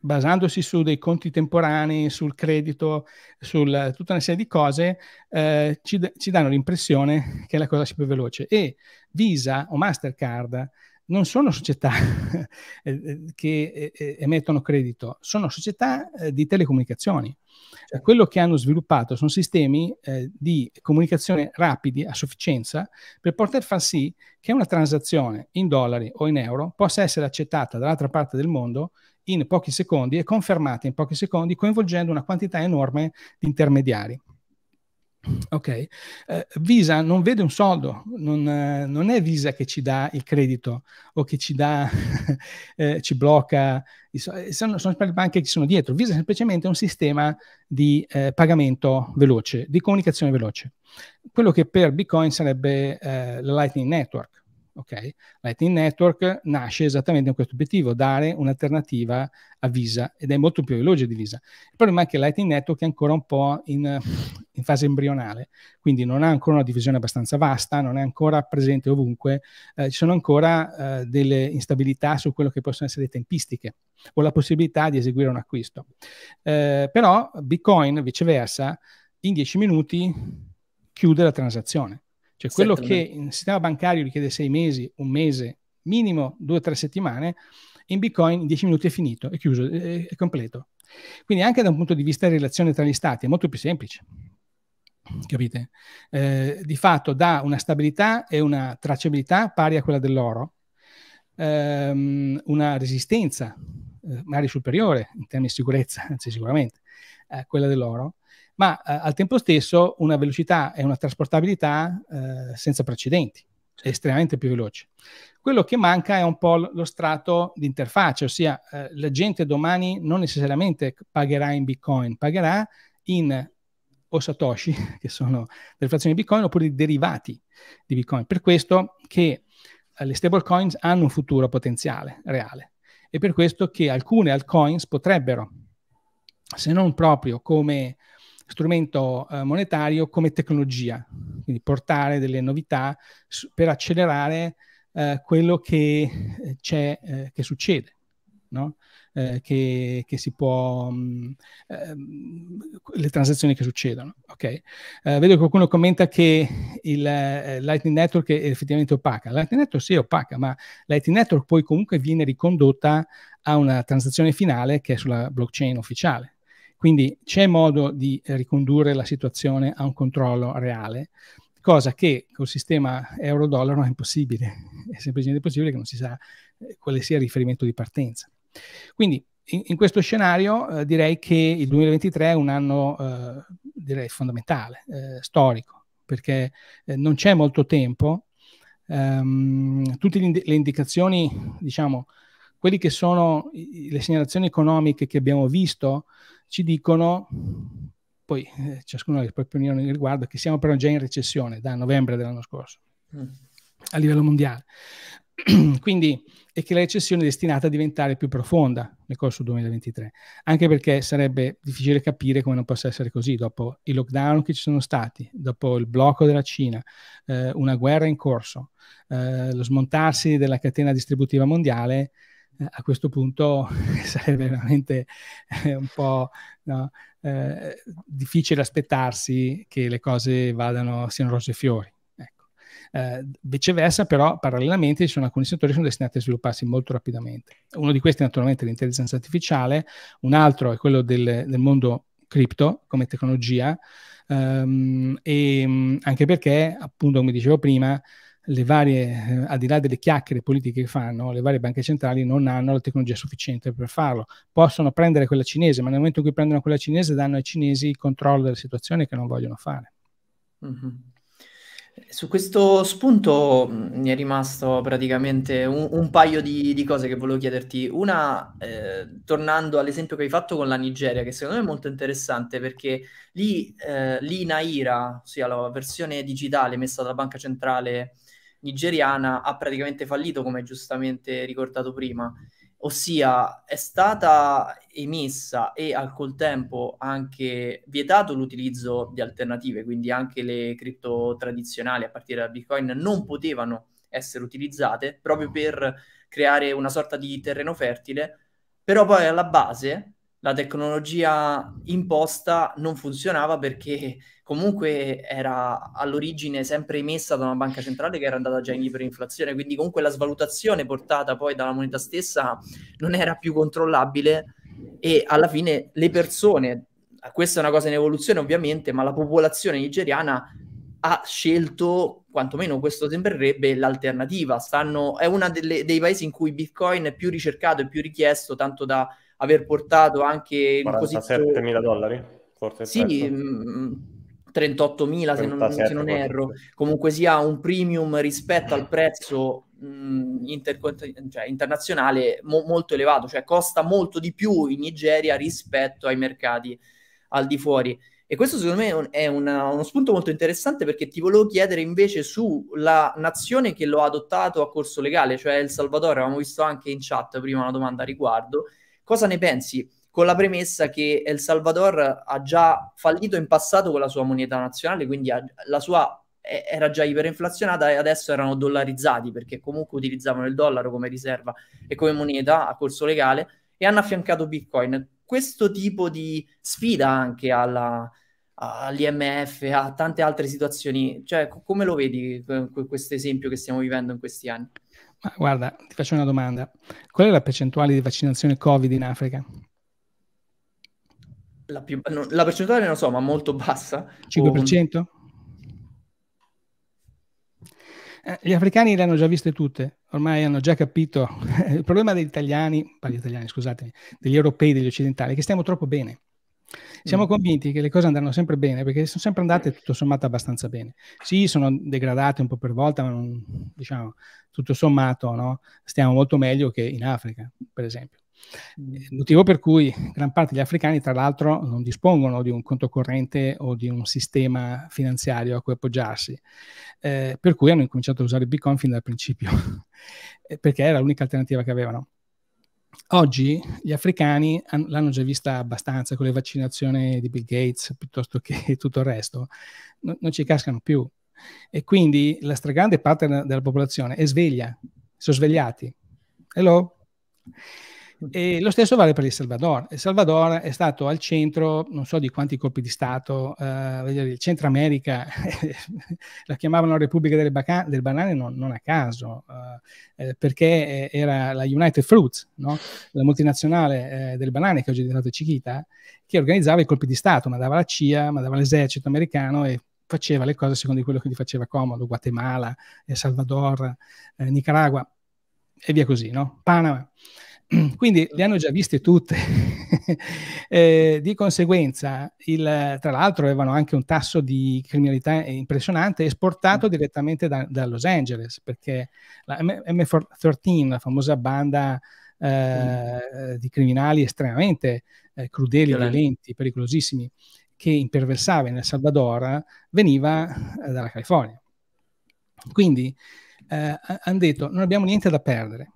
basandosi su dei conti temporanei, sul credito, su tutta una serie di cose, eh, ci, ci, danno l'impressione che la cosa sia più veloce. E Visa o Mastercard non sono società eh, eh, che eh, emettono credito, sono società di telecomunicazioni. Certo. Quello che hanno sviluppato sono sistemi di comunicazione rapidi a sufficienza per poter far sì che una transazione in dollari o in euro possa essere accettata dall'altra parte del mondo in pochi secondi e confermate in pochi secondi coinvolgendo una quantità enorme di intermediari. Ok, eh, Visa non vede un soldo, non, eh, non, è Visa che ci dà il credito o che ci, dà, eh, ci blocca, eh, sono, sono le banche che sono dietro. Visa è semplicemente un sistema di eh, pagamento veloce, di comunicazione veloce. Quello che per Bitcoin sarebbe eh, la Lightning Network Okay? Lightning Network nasce esattamente con questo obiettivo, dare un'alternativa a Visa ed è molto più veloce di Visa. Il problema è che Lightning Network è ancora un po' in, in fase embrionale, quindi non ha ancora una diffusione abbastanza vasta, non è ancora presente ovunque, eh, ci sono ancora eh, delle instabilità su quello che possono essere le tempistiche o la possibilità di eseguire un acquisto. Eh, però Bitcoin, viceversa, in 10 minuti chiude la transazione cioè quello che il sistema bancario richiede sei mesi, un mese, minimo due o tre settimane, in Bitcoin in dieci minuti è finito, è chiuso, è, completo. Quindi anche da un punto di vista di relazione tra gli stati è molto più semplice capite? Eh, di fatto dà una stabilità e una tracciabilità pari a quella dell'oro, ehm, una resistenza eh, magari superiore in termini di sicurezza, anzi sicuramente, a eh, quella dell'oro, ma eh, al tempo stesso una velocità e una trasportabilità eh, senza precedenti, estremamente più veloce. Quello che manca è un po' lo strato di interfaccia, ossia eh, la gente domani non necessariamente pagherà in Bitcoin, pagherà in o Satoshi, che sono delle frazioni di Bitcoin, oppure i derivati di Bitcoin. Per questo che eh, le stablecoins hanno un futuro potenziale reale e per questo che alcune altcoins potrebbero, se non proprio come strumento eh, monetario come tecnologia, quindi portare delle novità su, per accelerare eh, quello che, eh, c'è, eh, che succede. No? Eh, che, che, si può mh, mm, ehm, le transazioni che succedono. Okay? Eh, vedo che qualcuno commenta che il eh, Lightning Network è effettivamente opaca. Lightning Network sì è opaca, ma Lightning Network poi comunque viene ricondotta a una transazione finale che è sulla blockchain ufficiale. Quindi c'è modo di ricondurre la situazione a un controllo reale, cosa che col sistema euro-dollaro è impossibile, è semplicemente possibile che non si sa eh, quale sia il riferimento di partenza. Quindi in, in questo scenario eh, direi che il 2023 è un anno eh, direi fondamentale, eh, storico, perché eh, non c'è molto tempo, ehm, tutte le indicazioni, diciamo, quelle che sono le segnalazioni economiche che abbiamo visto ci dicono, poi eh, ciascuno ha le proprie opinioni riguardo, che siamo però già in recessione da novembre dell'anno scorso mm. a livello mondiale. Quindi, e che la recessione è destinata a diventare più profonda nel corso del 2023, anche perché sarebbe difficile capire come non possa essere così dopo i lockdown che ci sono stati, dopo il blocco della Cina, eh, una guerra in corso, eh, lo smontarsi della catena distributiva mondiale, eh, a questo punto sarebbe veramente eh, un po' no, eh, difficile aspettarsi che le cose vadano, siano rose e fiori. Ecco. Eh, viceversa, però, parallelamente ci sono alcuni settori che sono destinati a svilupparsi molto rapidamente. Uno di questi, naturalmente, è l'intelligenza artificiale, un altro è quello del, del mondo cripto come tecnologia, um, e, mm, anche perché, appunto, come dicevo prima, le varie, eh, al di là delle chiacchiere politiche che fanno, le varie banche centrali non hanno la tecnologia sufficiente per farlo. Possono prendere quella cinese, ma nel momento in cui prendono quella cinese danno ai cinesi il controllo della situazione che non vogliono fare. Mm-hmm. Su questo spunto mm, mi è rimasto praticamente un, un paio di, di, cose che volevo chiederti. Una, eh, tornando all'esempio che hai fatto con la Nigeria, che secondo me è molto interessante perché lì eh, l'INAIRA, ossia la versione digitale messa dalla Banca Centrale nigeriana ha praticamente fallito, come giustamente ricordato prima, ossia è stata emessa e al contempo anche vietato l'utilizzo di alternative, quindi anche le cripto tradizionali a partire dal Bitcoin non potevano essere utilizzate proprio per creare una sorta di terreno fertile, però poi alla base la tecnologia imposta non funzionava perché comunque era all'origine sempre emessa da una banca centrale che era andata già in iperinflazione, quindi comunque la svalutazione portata poi dalla moneta stessa non era più controllabile e alla fine le persone, questa è una cosa in evoluzione ovviamente, ma la popolazione nigeriana ha scelto, quantomeno questo sembrerebbe, l'alternativa. Stanno, è uno dei paesi in cui Bitcoin è più ricercato e più richiesto, tanto da aver portato anche 47 mila dollari? Forse sì, mh, mm, 38.000 mm, se non, se non eh, erro, comunque sia un premium rispetto al prezzo mh, mm, intercont- cioè, internazionale mo- molto elevato, cioè costa molto di più in Nigeria rispetto ai mercati al di fuori. E questo secondo me è una, uno spunto molto interessante perché ti volevo chiedere invece sulla nazione che lo ha adottato a corso legale, cioè El Salvador, avevamo visto anche in chat prima una domanda a riguardo, Cosa ne pensi? Con la premessa che El Salvador ha già fallito in passato con la sua moneta nazionale, quindi ha, la sua eh, era già iperinflazionata e adesso erano dollarizzati perché comunque utilizzavano il dollaro come riserva e come moneta a corso legale e hanno affiancato Bitcoin. Questo tipo di sfida anche alla, all'IMF, a tante altre situazioni. Cioè, come lo vedi eh, questo esempio che stiamo vivendo in questi anni? Ma guarda, ti faccio una domanda. Qual è la percentuale di vaccinazione Covid in Africa? La, più, no, la percentuale non so, ma molto bassa. 5%? O... Eh, gli africani le hanno già viste tutte, ormai hanno già capito. Il problema degli italiani, italiani scusatemi, degli europei, degli occidentali, è che stiamo troppo bene. Siamo mm. convinti che le cose andranno sempre bene, perché sono sempre andate tutto sommato abbastanza bene. Sì, sono degradate un po' per volta, ma non, diciamo, tutto sommato no? stiamo molto meglio che in Africa, per esempio. Mm. Eh, motivo per cui gran parte degli africani, tra l'altro, non dispongono di un conto corrente o di un sistema finanziario a cui appoggiarsi, eh, per cui hanno incominciato a usare Bitcoin fin dal principio, eh, perché era l'unica alternativa che avevano. Oggi gli africani han, l'hanno già vista abbastanza con le vaccinazioni di Bill Gates piuttosto che tutto il resto, no, non ci cascano più. E quindi la stragrande parte della popolazione è sveglia, sono svegliati. Hello? E lo stesso vale per il Salvador. Il Salvador è stato al centro, non so di quanti colpi di Stato, eh, il Centro America, la chiamavano Repubblica delle, Baca- del Banane non, non, a caso, eh, eh perché eh, era la United Fruits, no? la multinazionale eh, del banane che oggi è diventata Chiquita, che organizzava i colpi di Stato, mandava la CIA, mandava l'esercito americano e faceva le cose secondo quello che gli faceva comodo, Guatemala, El Salvador, eh, Nicaragua e via così, no? Panama. Quindi le hanno già viste tutte. eh, di conseguenza, il, tra l'altro, avevano anche un tasso di criminalità impressionante esportato mm. direttamente da, da Los Angeles, perché la M13, la famosa banda eh, di criminali estremamente eh, crudeli, Violenti. violenti, pericolosissimi, che imperversava in El Salvador, veniva eh, dalla California. Quindi eh, hanno detto: non abbiamo niente da perdere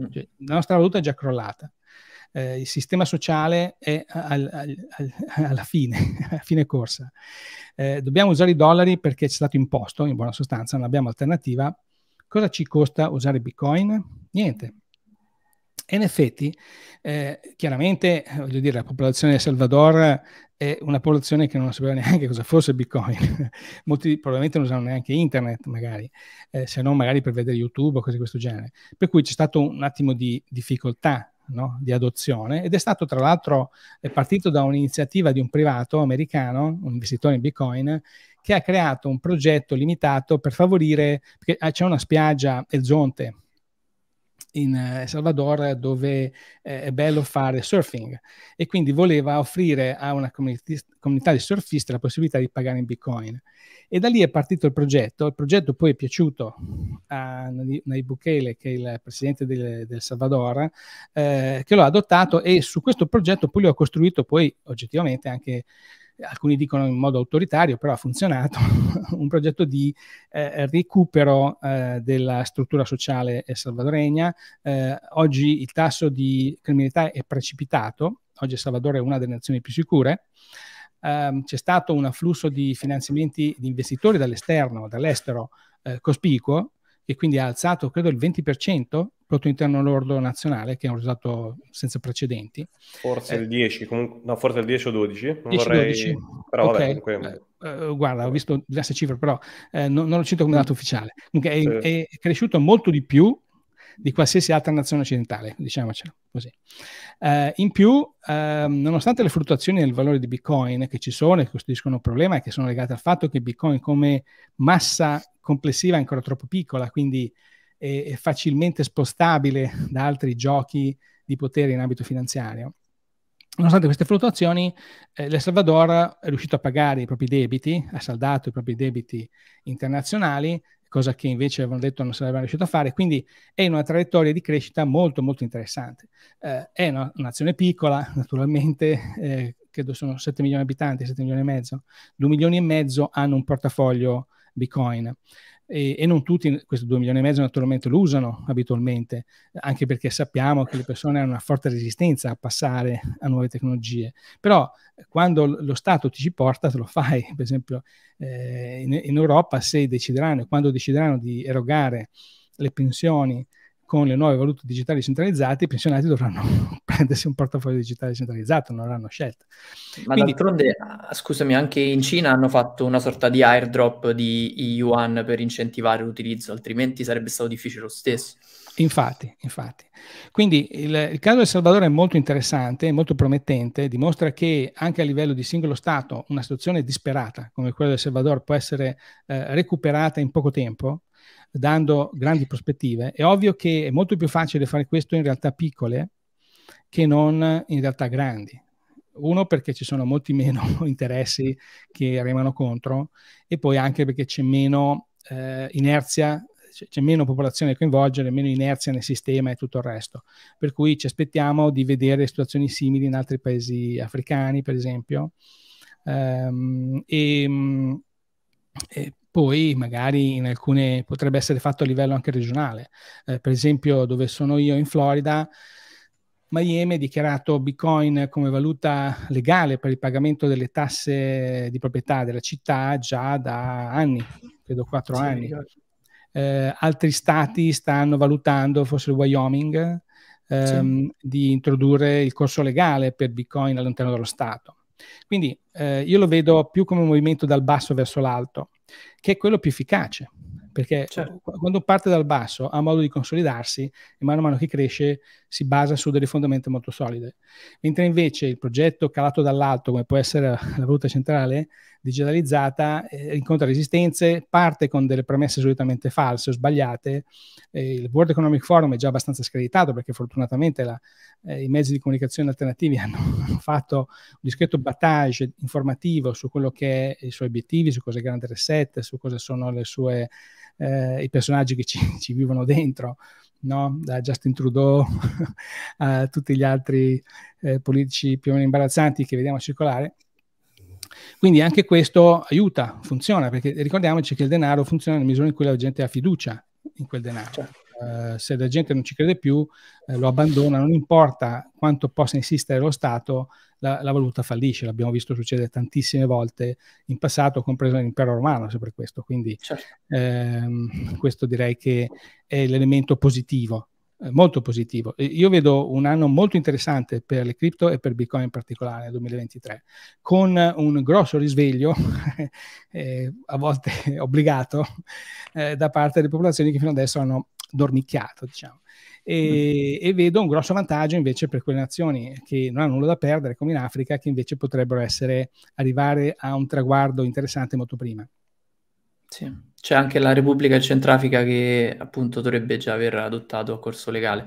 Mm. Cioè, la nostra valuta è già crollata. Eh, il sistema sociale è al, al, al, alla fine, a fine corsa. Eh, dobbiamo usare i dollari perché ci è stato imposto, in buona sostanza, non abbiamo alternativa. Cosa ci costa usare Bitcoin? Niente. E in effetti, eh, chiaramente, eh, voglio dire, la popolazione del Salvador è una popolazione che non sapeva neanche cosa fosse Bitcoin. Molti probabilmente non usavano neanche internet, magari, eh, se non magari per vedere YouTube o cose di questo genere. Per cui c'è stato un attimo di difficoltà No? di adozione ed è stato tra l'altro partito da un'iniziativa di un privato americano, un investitore in Bitcoin, che ha creato un progetto limitato per favorire, perché eh, c'è una spiaggia zonte in eh, Salvador dove eh, è bello fare surfing e quindi voleva offrire a una comunità, comunità di surfisti la possibilità di pagare in bitcoin e da lì è partito il progetto il progetto poi è piaciuto a Nayib Bukele che è il presidente del, del Salvador eh, che lo ha adottato e su questo progetto poi lo ha costruito poi oggettivamente anche alcuni dicono in modo autoritario, però ha funzionato, un progetto di eh, recupero eh, della struttura sociale salvadoregna. Eh, oggi il tasso di criminalità è precipitato, oggi El Salvador è una delle nazioni più sicure. Ehm, c'è stato un afflusso di finanziamenti di investitori dall'esterno, dall'estero, eh, cospicuo, che quindi ha alzato credo il 20% prodotto interno lordo nazionale, che è un risultato senza precedenti. Forse eh, il 10, comunque, no, forse il 10 o 12. Non 10 vorrei... 12. Però okay. vabbè, comunque... Eh, eh, guarda, ho visto diverse cifre, però eh, non, non, lo cito come mm. dato ufficiale. Comunque è, sì. è, cresciuto molto di più di qualsiasi altra nazione occidentale, diciamocelo così. Eh, in più, ehm, nonostante le fluttuazioni del valore di Bitcoin che ci sono e che costituiscono un problema e che sono legate al fatto che Bitcoin come massa complessiva è ancora troppo piccola, quindi e, facilmente spostabile da altri giochi di potere in ambito finanziario. Nonostante queste fluttuazioni, eh, l'El Salvador è riuscito a pagare i propri debiti, ha saldato i propri debiti internazionali, cosa che invece avevano detto non sarebbero riuscito a fare, quindi è in una traiettoria di crescita molto molto interessante. Eh, è una, un'azione piccola, naturalmente, eh, credo sono 7 milioni di abitanti, 7 milioni e mezzo, 2 milioni e mezzo hanno un portafoglio Bitcoin e, e, non tutti questi 2 milioni e mezzo naturalmente lo usano abitualmente, anche perché sappiamo che le persone hanno una forte resistenza a passare a nuove tecnologie, però eh, quando lo Stato ti ci porta te lo fai, per esempio eh, in, in Europa se decideranno e quando decideranno di erogare le pensioni con le nuove valute digitali centralizzate, i pensionati dovranno prendersi un portafoglio digitale centralizzato, non avranno scelta. Ma Quindi, d'altronde, ah, scusami, anche in Cina hanno fatto una sorta di airdrop di yuan per incentivare l'utilizzo, altrimenti sarebbe stato difficile lo stesso. Infatti, infatti. Quindi il, il caso del Salvador è molto interessante, molto promettente, dimostra che anche a livello di singolo Stato una situazione disperata come quella del Salvador può essere eh, recuperata in poco tempo dando grandi prospettive, è ovvio che è molto più facile fare questo in realtà piccole che non in realtà grandi. Uno perché ci sono molti meno interessi che arrivano contro e poi anche perché c'è meno eh, inerzia c'è meno popolazione da coinvolgere, meno inerzia nel sistema e tutto il resto. Per cui ci aspettiamo di vedere situazioni simili in altri paesi africani, per esempio. Um, e, mm, e poi magari in alcune potrebbe essere fatto a livello anche regionale. Eh, per esempio, dove sono io in Florida, Miami ha dichiarato Bitcoin come valuta legale per il pagamento delle tasse di proprietà della città già da anni, credo quattro sì, anni. Eh, altri stati stanno valutando, forse il Wyoming, ehm, sì. di introdurre il corso legale per Bitcoin all'interno dello Stato. Quindi eh, io lo vedo più come un movimento dal basso verso l'alto, che è quello più efficace, perché certo. quando parte dal basso ha modo di consolidarsi e mano a mano che cresce si basa su delle fondamenta molto solide. Mentre invece il progetto calato dall'alto, come può essere la valuta centrale, digitalizzata eh, incontra resistenze, parte con delle premesse solitamente false o sbagliate. Eh, il World Economic Forum è già abbastanza screditato perché fortunatamente la, eh, i mezzi di comunicazione alternativi hanno, hanno, fatto un discreto battage informativo su quello che è i suoi obiettivi, su cosa è Grande Reset, su cosa sono sue, eh, i personaggi che ci, ci vivono dentro. No? da Justin Trudeau a tutti gli altri eh, politici più o meno imbarazzanti che vediamo circolare, quindi anche questo aiuta, funziona, perché ricordiamoci che il denaro funziona nella misura in cui la gente ha fiducia in quel denaro. Certo. Uh, se la gente non ci crede più, eh, lo abbandona, non importa quanto possa insistere lo Stato, la, la, valuta fallisce. L'abbiamo visto succedere tantissime volte in passato, compreso l'impero romano, sempre questo. Quindi certo. ehm, questo direi che è l'elemento positivo eh, molto positivo. Io vedo un anno molto interessante per le cripto e per Bitcoin in particolare nel 2023, con un grosso risveglio, eh, a volte obbligato, eh, da parte delle popolazioni che fino adesso hanno dormicchiato, diciamo. E, mm. e, vedo un grosso vantaggio invece per quelle nazioni che non hanno nulla da perdere, come in Africa, che invece potrebbero essere, arrivare a un traguardo interessante molto prima. Sì, c'è anche la Repubblica Centrafica che appunto dovrebbe già aver adottato a corso legale.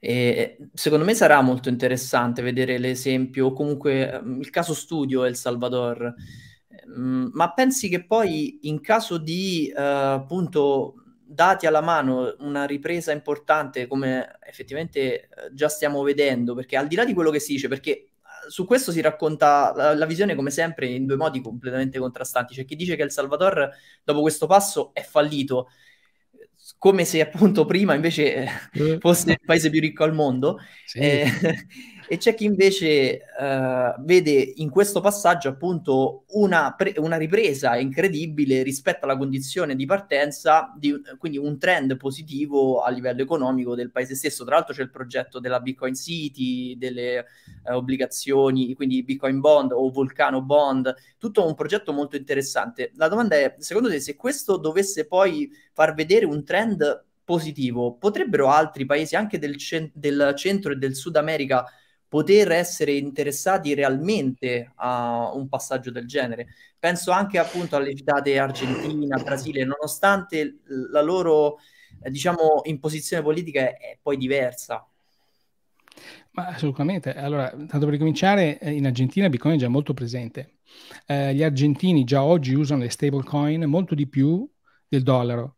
E secondo me sarà molto interessante vedere l'esempio, o comunque ehm, il caso studio El Salvador. Mm, ma pensi che poi in caso di eh, appunto dati alla mano una ripresa importante come effettivamente eh, già stiamo vedendo, perché al di là di quello che si dice, perché su questo si racconta la, la, visione, come sempre, in due modi completamente contrastanti. C'è chi dice che il Salvador, dopo questo passo, è fallito, come se appunto prima invece eh, fosse il paese più ricco al mondo. Sì. Eh, e c'è chi invece uh, vede in questo passaggio appunto una, pre- una, ripresa incredibile rispetto alla condizione di partenza, di, quindi un trend positivo a livello economico del paese stesso. Tra l'altro c'è il progetto della Bitcoin City, delle uh, obbligazioni, quindi Bitcoin Bond o Vulcano Bond, tutto un progetto molto interessante. La domanda è, secondo te, se questo dovesse poi far vedere un trend positivo, potrebbero altri paesi anche del, cent- del centro e del Sud America poter essere interessati realmente a un passaggio del genere. Penso anche appunto alle citate Argentina, Brasile, nonostante la loro eh, diciamo imposizione politica è poi diversa. Ma assolutamente. Allora, tanto per cominciare, eh, in Argentina Bitcoin è già molto presente. Eh, gli argentini già oggi usano le stablecoin molto di più del dollaro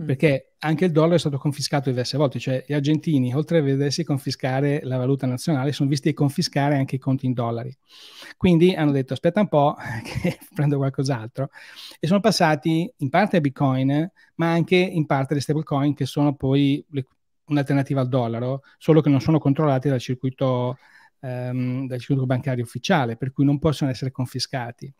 Mm. perché anche il dollaro è stato confiscato diverse volte, cioè gli argentini, oltre a vedersi confiscare la valuta nazionale, sono visti confiscare anche i conti in dollari. Quindi hanno detto aspetta un po' che prendo qualcos'altro e sono passati in parte a Bitcoin, ma anche in parte alle stablecoin che sono poi le, un'alternativa al dollaro, solo che non sono controllate dal circuito, um, dal circuito bancario ufficiale, per cui non possono essere confiscati.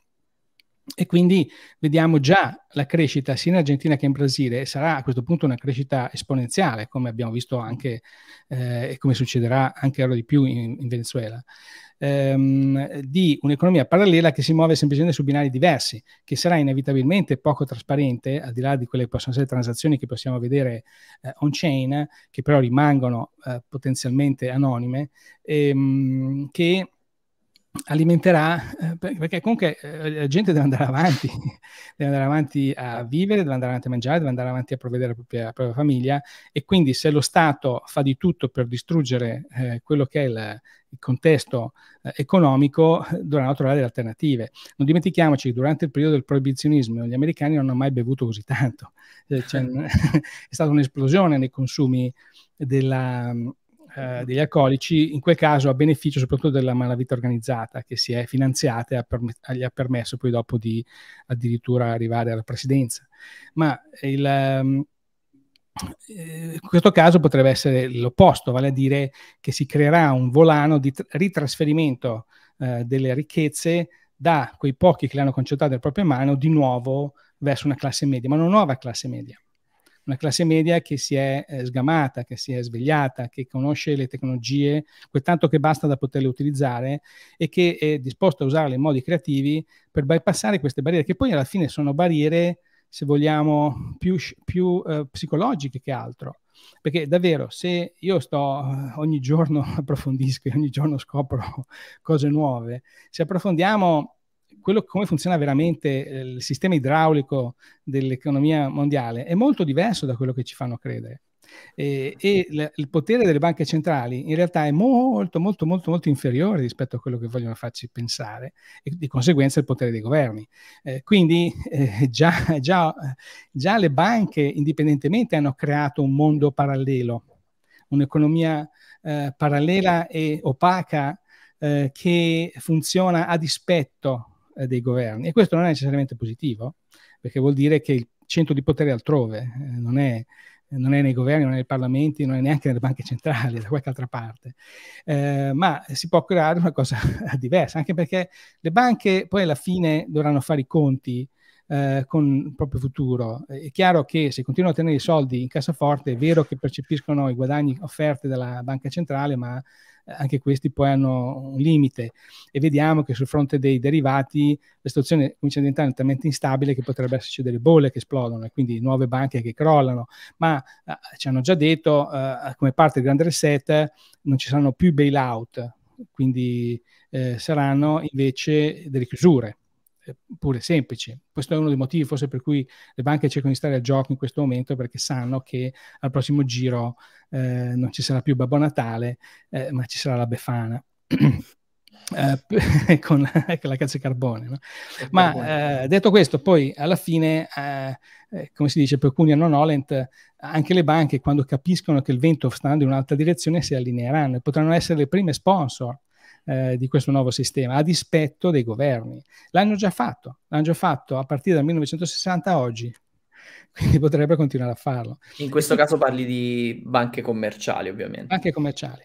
E quindi vediamo già la crescita sia in Argentina che in Brasile e sarà a questo punto una crescita esponenziale, come abbiamo visto anche eh, e come succederà anche ora di più in, in Venezuela, ehm, di un'economia parallela che si muove semplicemente su binari diversi, che sarà inevitabilmente poco trasparente, al di là di quelle che possono essere transazioni che possiamo vedere eh, on-chain, che però rimangono eh, potenzialmente anonime, ehm, che alimenterà, eh, perché comunque eh, la gente deve andare avanti, deve andare avanti a certo. vivere, deve andare avanti a mangiare, deve andare avanti a provvedere alla propria, alla propria famiglia e quindi se lo Stato fa di tutto per distruggere eh, quello che è il, il contesto eh, economico, eh, dovranno trovare delle alternative. Non dimentichiamoci che durante il periodo del proibizionismo gli americani non hanno mai bevuto così tanto, cioè, certo. è stata un'esplosione nei consumi della eh, mhm. degli alcolici, in quel caso a beneficio soprattutto della malavita organizzata che si è finanziata e ha perm- gli ha permesso poi dopo di addirittura arrivare alla presidenza. Ma il, um, ehm, in eh, questo caso potrebbe essere l'opposto, vale a dire che si creerà un volano di tr- ritrasferimento eh, delle ricchezze da quei pochi che le hanno concentrate nelle proprie mani di nuovo verso una classe media, ma una nuova classe media una classe media che si è eh, sgamata, che si è svegliata, che conosce le tecnologie, quel tanto che basta da poterle utilizzare e che è disposta a usarle in modi creativi per bypassare queste barriere, che poi alla fine sono barriere, se vogliamo, più, più eh, psicologiche che altro. Perché davvero, se io sto eh, ogni giorno approfondisco e ogni giorno scopro cose nuove, se approfondiamo quello, come funziona veramente eh, il sistema idraulico dell'economia mondiale è molto diverso da quello che ci fanno credere. E, e l- il potere delle banche centrali in realtà è molto, molto, molto, molto inferiore rispetto a quello che vogliono farci pensare e di conseguenza il potere dei governi. Eh, quindi eh, già, già, già le banche indipendentemente hanno creato un mondo parallelo, un'economia eh, parallela e opaca eh, che funziona a dispetto eh, dei governi. E questo non è necessariamente positivo, perché vuol dire che il centro di potere è altrove, eh, non, è, non, è, nei governi, non è nei parlamenti, non è neanche nelle banche centrali, da qualche altra parte. Eh, ma si può creare una cosa diversa, anche perché le banche poi alla fine dovranno fare i conti eh, con il proprio futuro. È chiaro che se continuano a tenere i soldi in cassaforte è vero che percepiscono i guadagni offerti dalla banca centrale, ma eh, anche questi poi hanno un limite e vediamo che sul fronte dei derivati la situazione comincia a diventare talmente instabile che potrebbe esserci delle bolle che esplodono e quindi nuove banche che crollano, ma eh, ci hanno già detto eh, come parte del grande reset non ci saranno più bailout, quindi eh, saranno invece delle chiusure eh, pure semplici. Questo è uno dei motivi forse per cui le banche cercano di stare al gioco in questo momento perché sanno che al prossimo giro eh, non ci sarà più Babbo Natale, eh, ma ci sarà la Befana. Eh, eh, con la cazzo carbone, no? ma eh, detto questo, poi alla fine, come si dice, per Cunha non Olent, anche le banche quando capiscono che il vento sta andando in un'altra direzione si allineeranno e potranno essere le prime sponsor eh, di questo nuovo sistema, a dispetto dei governi. L'hanno già fatto, l'hanno già fatto a partire dal 1960 a oggi, quindi potrebbero continuare a farlo. In questo caso parli di banche commerciali, ovviamente. Banche commerciali.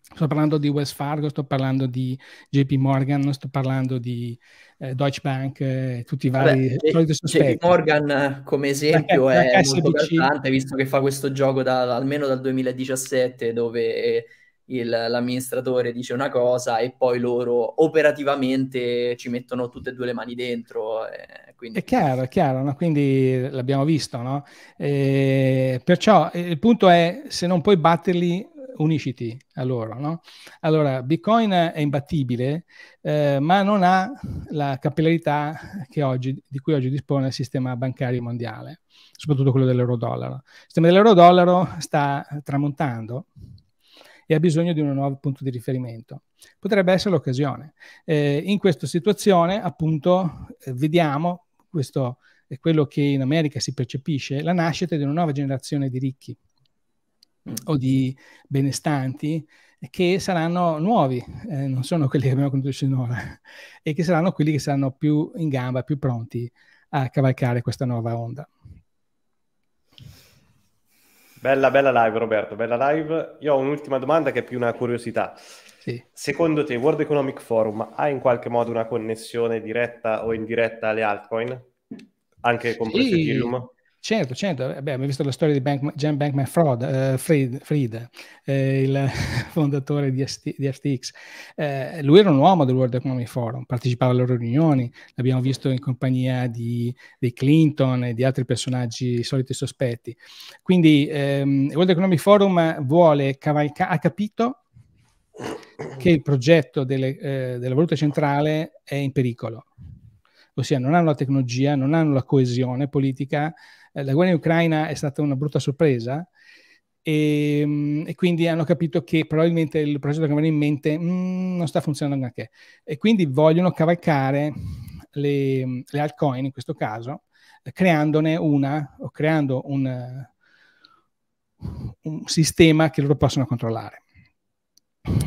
Sto parlando di Wells Fargo, sto parlando di JP Morgan, sto parlando di eh, Deutsche Bank, eh, tutti i vari soliti sospetti. JP Morgan eh, come esempio la, la è molto importante visto che fa questo gioco da, almeno dal 2017 dove eh, il, l'amministratore dice una cosa e poi loro operativamente ci mettono tutte e due le mani dentro. Eh, quindi... È chiaro, è chiaro, no? quindi l'abbiamo visto. No? Eh, perciò eh, il punto è se non puoi batterli unisciti a loro. No? Allora, Bitcoin è imbattibile, eh, ma non ha la capillarità oggi, di cui oggi dispone il sistema bancario mondiale, soprattutto quello dell'euro-dollaro. Il sistema dell'euro-dollaro sta tramontando e ha bisogno di un nuovo punto di riferimento. Potrebbe essere l'occasione. Eh, in questa situazione, appunto, eh, vediamo questo è eh, quello che in America si percepisce, la nascita di una nuova generazione di ricchi mm. o di benestanti che saranno nuovi, eh, non sono quelli che abbiamo conosciuto finora, e che saranno quelli che saranno più in gamba, più pronti a cavalcare questa nuova onda. Bella, bella live Roberto, bella live. Io ho un'ultima domanda che è più una curiosità. Sì. Secondo te World Economic Forum ha in qualche modo una connessione diretta o indiretta alle altcoin? Anche con sì. Ethereum? Certo, certo, eh, Beh, abbiamo visto la storia di Bank, Jan Bankman Fraud, uh, eh, Fried, Fried eh, il fondatore di, ST, di FTX. Eh, lui era un uomo del World Economic Forum, partecipava alle loro riunioni, l'abbiamo visto in compagnia di, di Clinton e di altri personaggi soliti sospetti. Quindi ehm, il World Economic Forum vuole cavalca- ha capito che il progetto delle, eh, della valuta centrale è in pericolo, ossia non hanno la tecnologia, non hanno la coesione politica eh, la guerra in Ucraina è stata una brutta sorpresa e, mm, e quindi hanno capito che probabilmente il progetto che avevano in mente mh, mm, non sta funzionando neanche e quindi vogliono cavalcare le, le altcoin in questo caso creandone una o creando un, un sistema che loro possono controllare.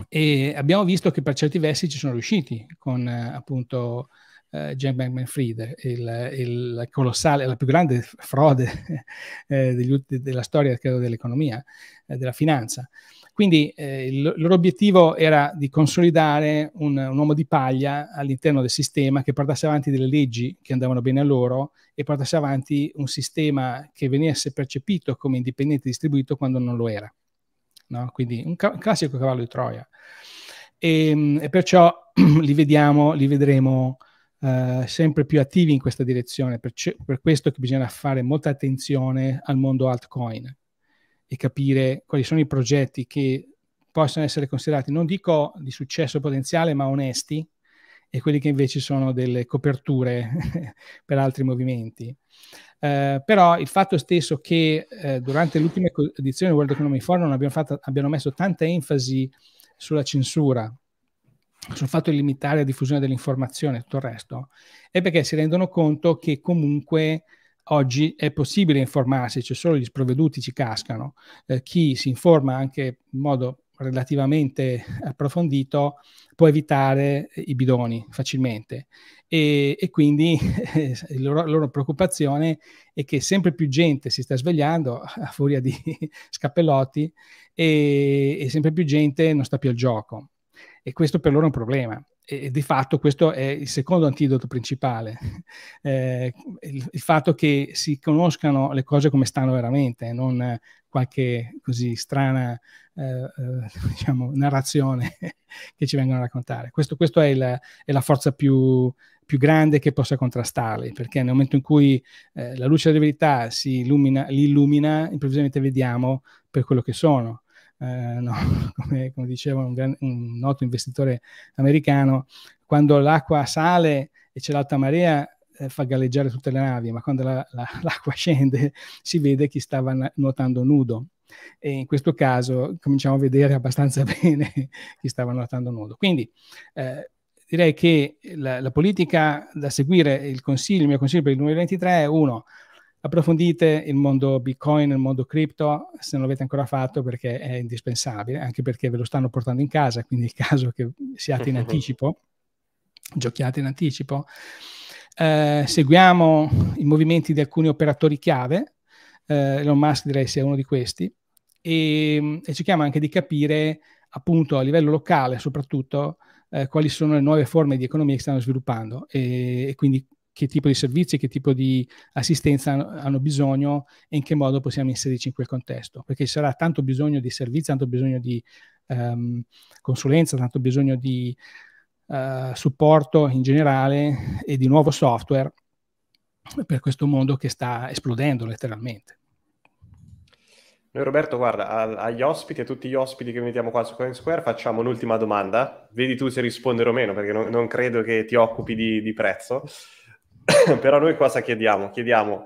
E abbiamo visto che per certi versi ci sono riusciti con eh, appunto eh, Jack Bankman Fried, il, il, colossale, la più grande frode eh, degli, della storia credo, dell'economia, eh, della finanza. Quindi eh, il loro obiettivo era di consolidare un, un uomo di paglia all'interno del sistema che portasse avanti delle leggi che andavano bene a loro e portasse avanti un sistema che venisse percepito come indipendente distribuito quando non lo era. No? Quindi un, ca- un, classico cavallo di Troia. E, ehm, e perciò li, vediamo, li vedremo eh, sempre più attivi in questa direzione, per, ce- per questo che bisogna fare molta attenzione al mondo altcoin e capire quali sono i progetti che possono essere considerati, non dico di successo potenziale, ma onesti, e quelli che invece sono delle coperture per altri movimenti. Eh, però il fatto stesso che eh, durante l'ultima edizione del World Economic Forum abbiamo, fatto, abbiamo messo tanta enfasi sulla censura sul fatto di limitare la diffusione dell'informazione e tutto il resto, è perché si rendono conto che comunque oggi è possibile informarsi, cioè solo gli sprovveduti ci cascano. Eh, chi si informa anche in modo relativamente approfondito può evitare i bidoni facilmente e, e quindi eh, la, loro, loro, preoccupazione è che sempre più gente si sta svegliando a furia di scappellotti e, e sempre più gente non sta più al gioco e questo per loro è un problema. E, e di fatto questo è il secondo antidoto principale, eh, il, il, fatto che si conoscano le cose come stanno veramente, non qualche così strana eh, eh diciamo, narrazione che ci vengono a raccontare. Questo, questo è, il, è la forza più, più grande che possa contrastarli, perché nel momento in cui eh, la luce della verità si illumina, li illumina, improvvisamente vediamo per quello che sono. Eh, no, come, come, diceva un, gran, un noto investitore americano, quando l'acqua sale e c'è l'alta marea eh, fa galleggiare tutte le navi, ma quando la, la, l'acqua scende si vede chi stava nuotando nudo. E in questo caso cominciamo a vedere abbastanza bene chi stava nuotando nudo. Quindi eh, direi che la, la, politica da seguire, il, consiglio, il mio consiglio per il 2023 è uno, approfondite il mondo Bitcoin, il mondo cripto, se non l'avete ancora fatto perché è indispensabile, anche perché ve lo stanno portando in casa, quindi è il caso che siate in anticipo, giochiate in anticipo. Eh, seguiamo i movimenti di alcuni operatori chiave, eh, Elon Musk direi sia uno di questi, e, e cerchiamo anche di capire appunto a livello locale soprattutto eh, quali sono le nuove forme di economia che stanno sviluppando e, e quindi che tipo di servizi, che tipo di assistenza hanno, bisogno e in che modo possiamo inserirci in quel contesto, perché ci sarà tanto bisogno di servizi, tanto bisogno di um, consulenza, tanto bisogno di uh, supporto in generale e di nuovo software per questo mondo che sta esplodendo letteralmente. Noi Roberto, guarda, agli ospiti, a tutti gli ospiti che invitiamo qua su Coin Square, facciamo un'ultima domanda. Vedi tu se rispondere o meno, perché non, non credo che ti occupi di, di prezzo. però noi cosa chiediamo? Chiediamo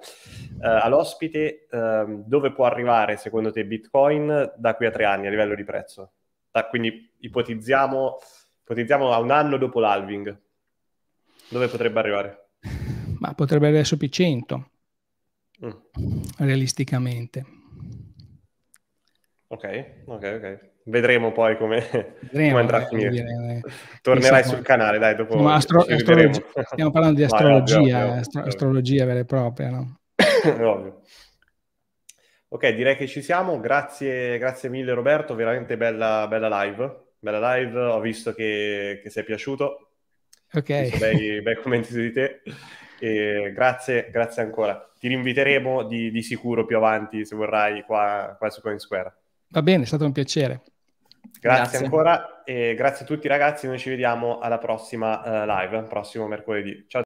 eh, all'ospite eh, dove può arrivare secondo te Bitcoin da qui a tre anni a livello di prezzo. Da, quindi ipotizziamo, ipotizziamo a un anno dopo l'alving. Dove potrebbe arrivare? Ma potrebbe arrivare più P100, mm. realisticamente. Ok, ok, ok. Vedremo poi come, vedremo, come andrà a finire. Dire, eh, Tornerai sul canale, dai, dopo. Ma astro- astrologi- stiamo parlando di astrologia, ovvio, ovvio, ovvio. astrologia vera e propria, no? ovvio. Ok, direi che ci siamo. Grazie, grazie mille Roberto, veramente bella, bella live. Bella live, ho visto che, che sei piaciuto. Ok. Bei, bei commenti su di te. E grazie, grazie ancora. Ti rinviteremo di, di, sicuro più avanti, se vorrai, qua, qua su Coin Square. Va bene, è stato un piacere. Grazie, grazie. ancora e grazie a tutti ragazzi, noi ci vediamo alla prossima uh, live, prossimo mercoledì. Ciao.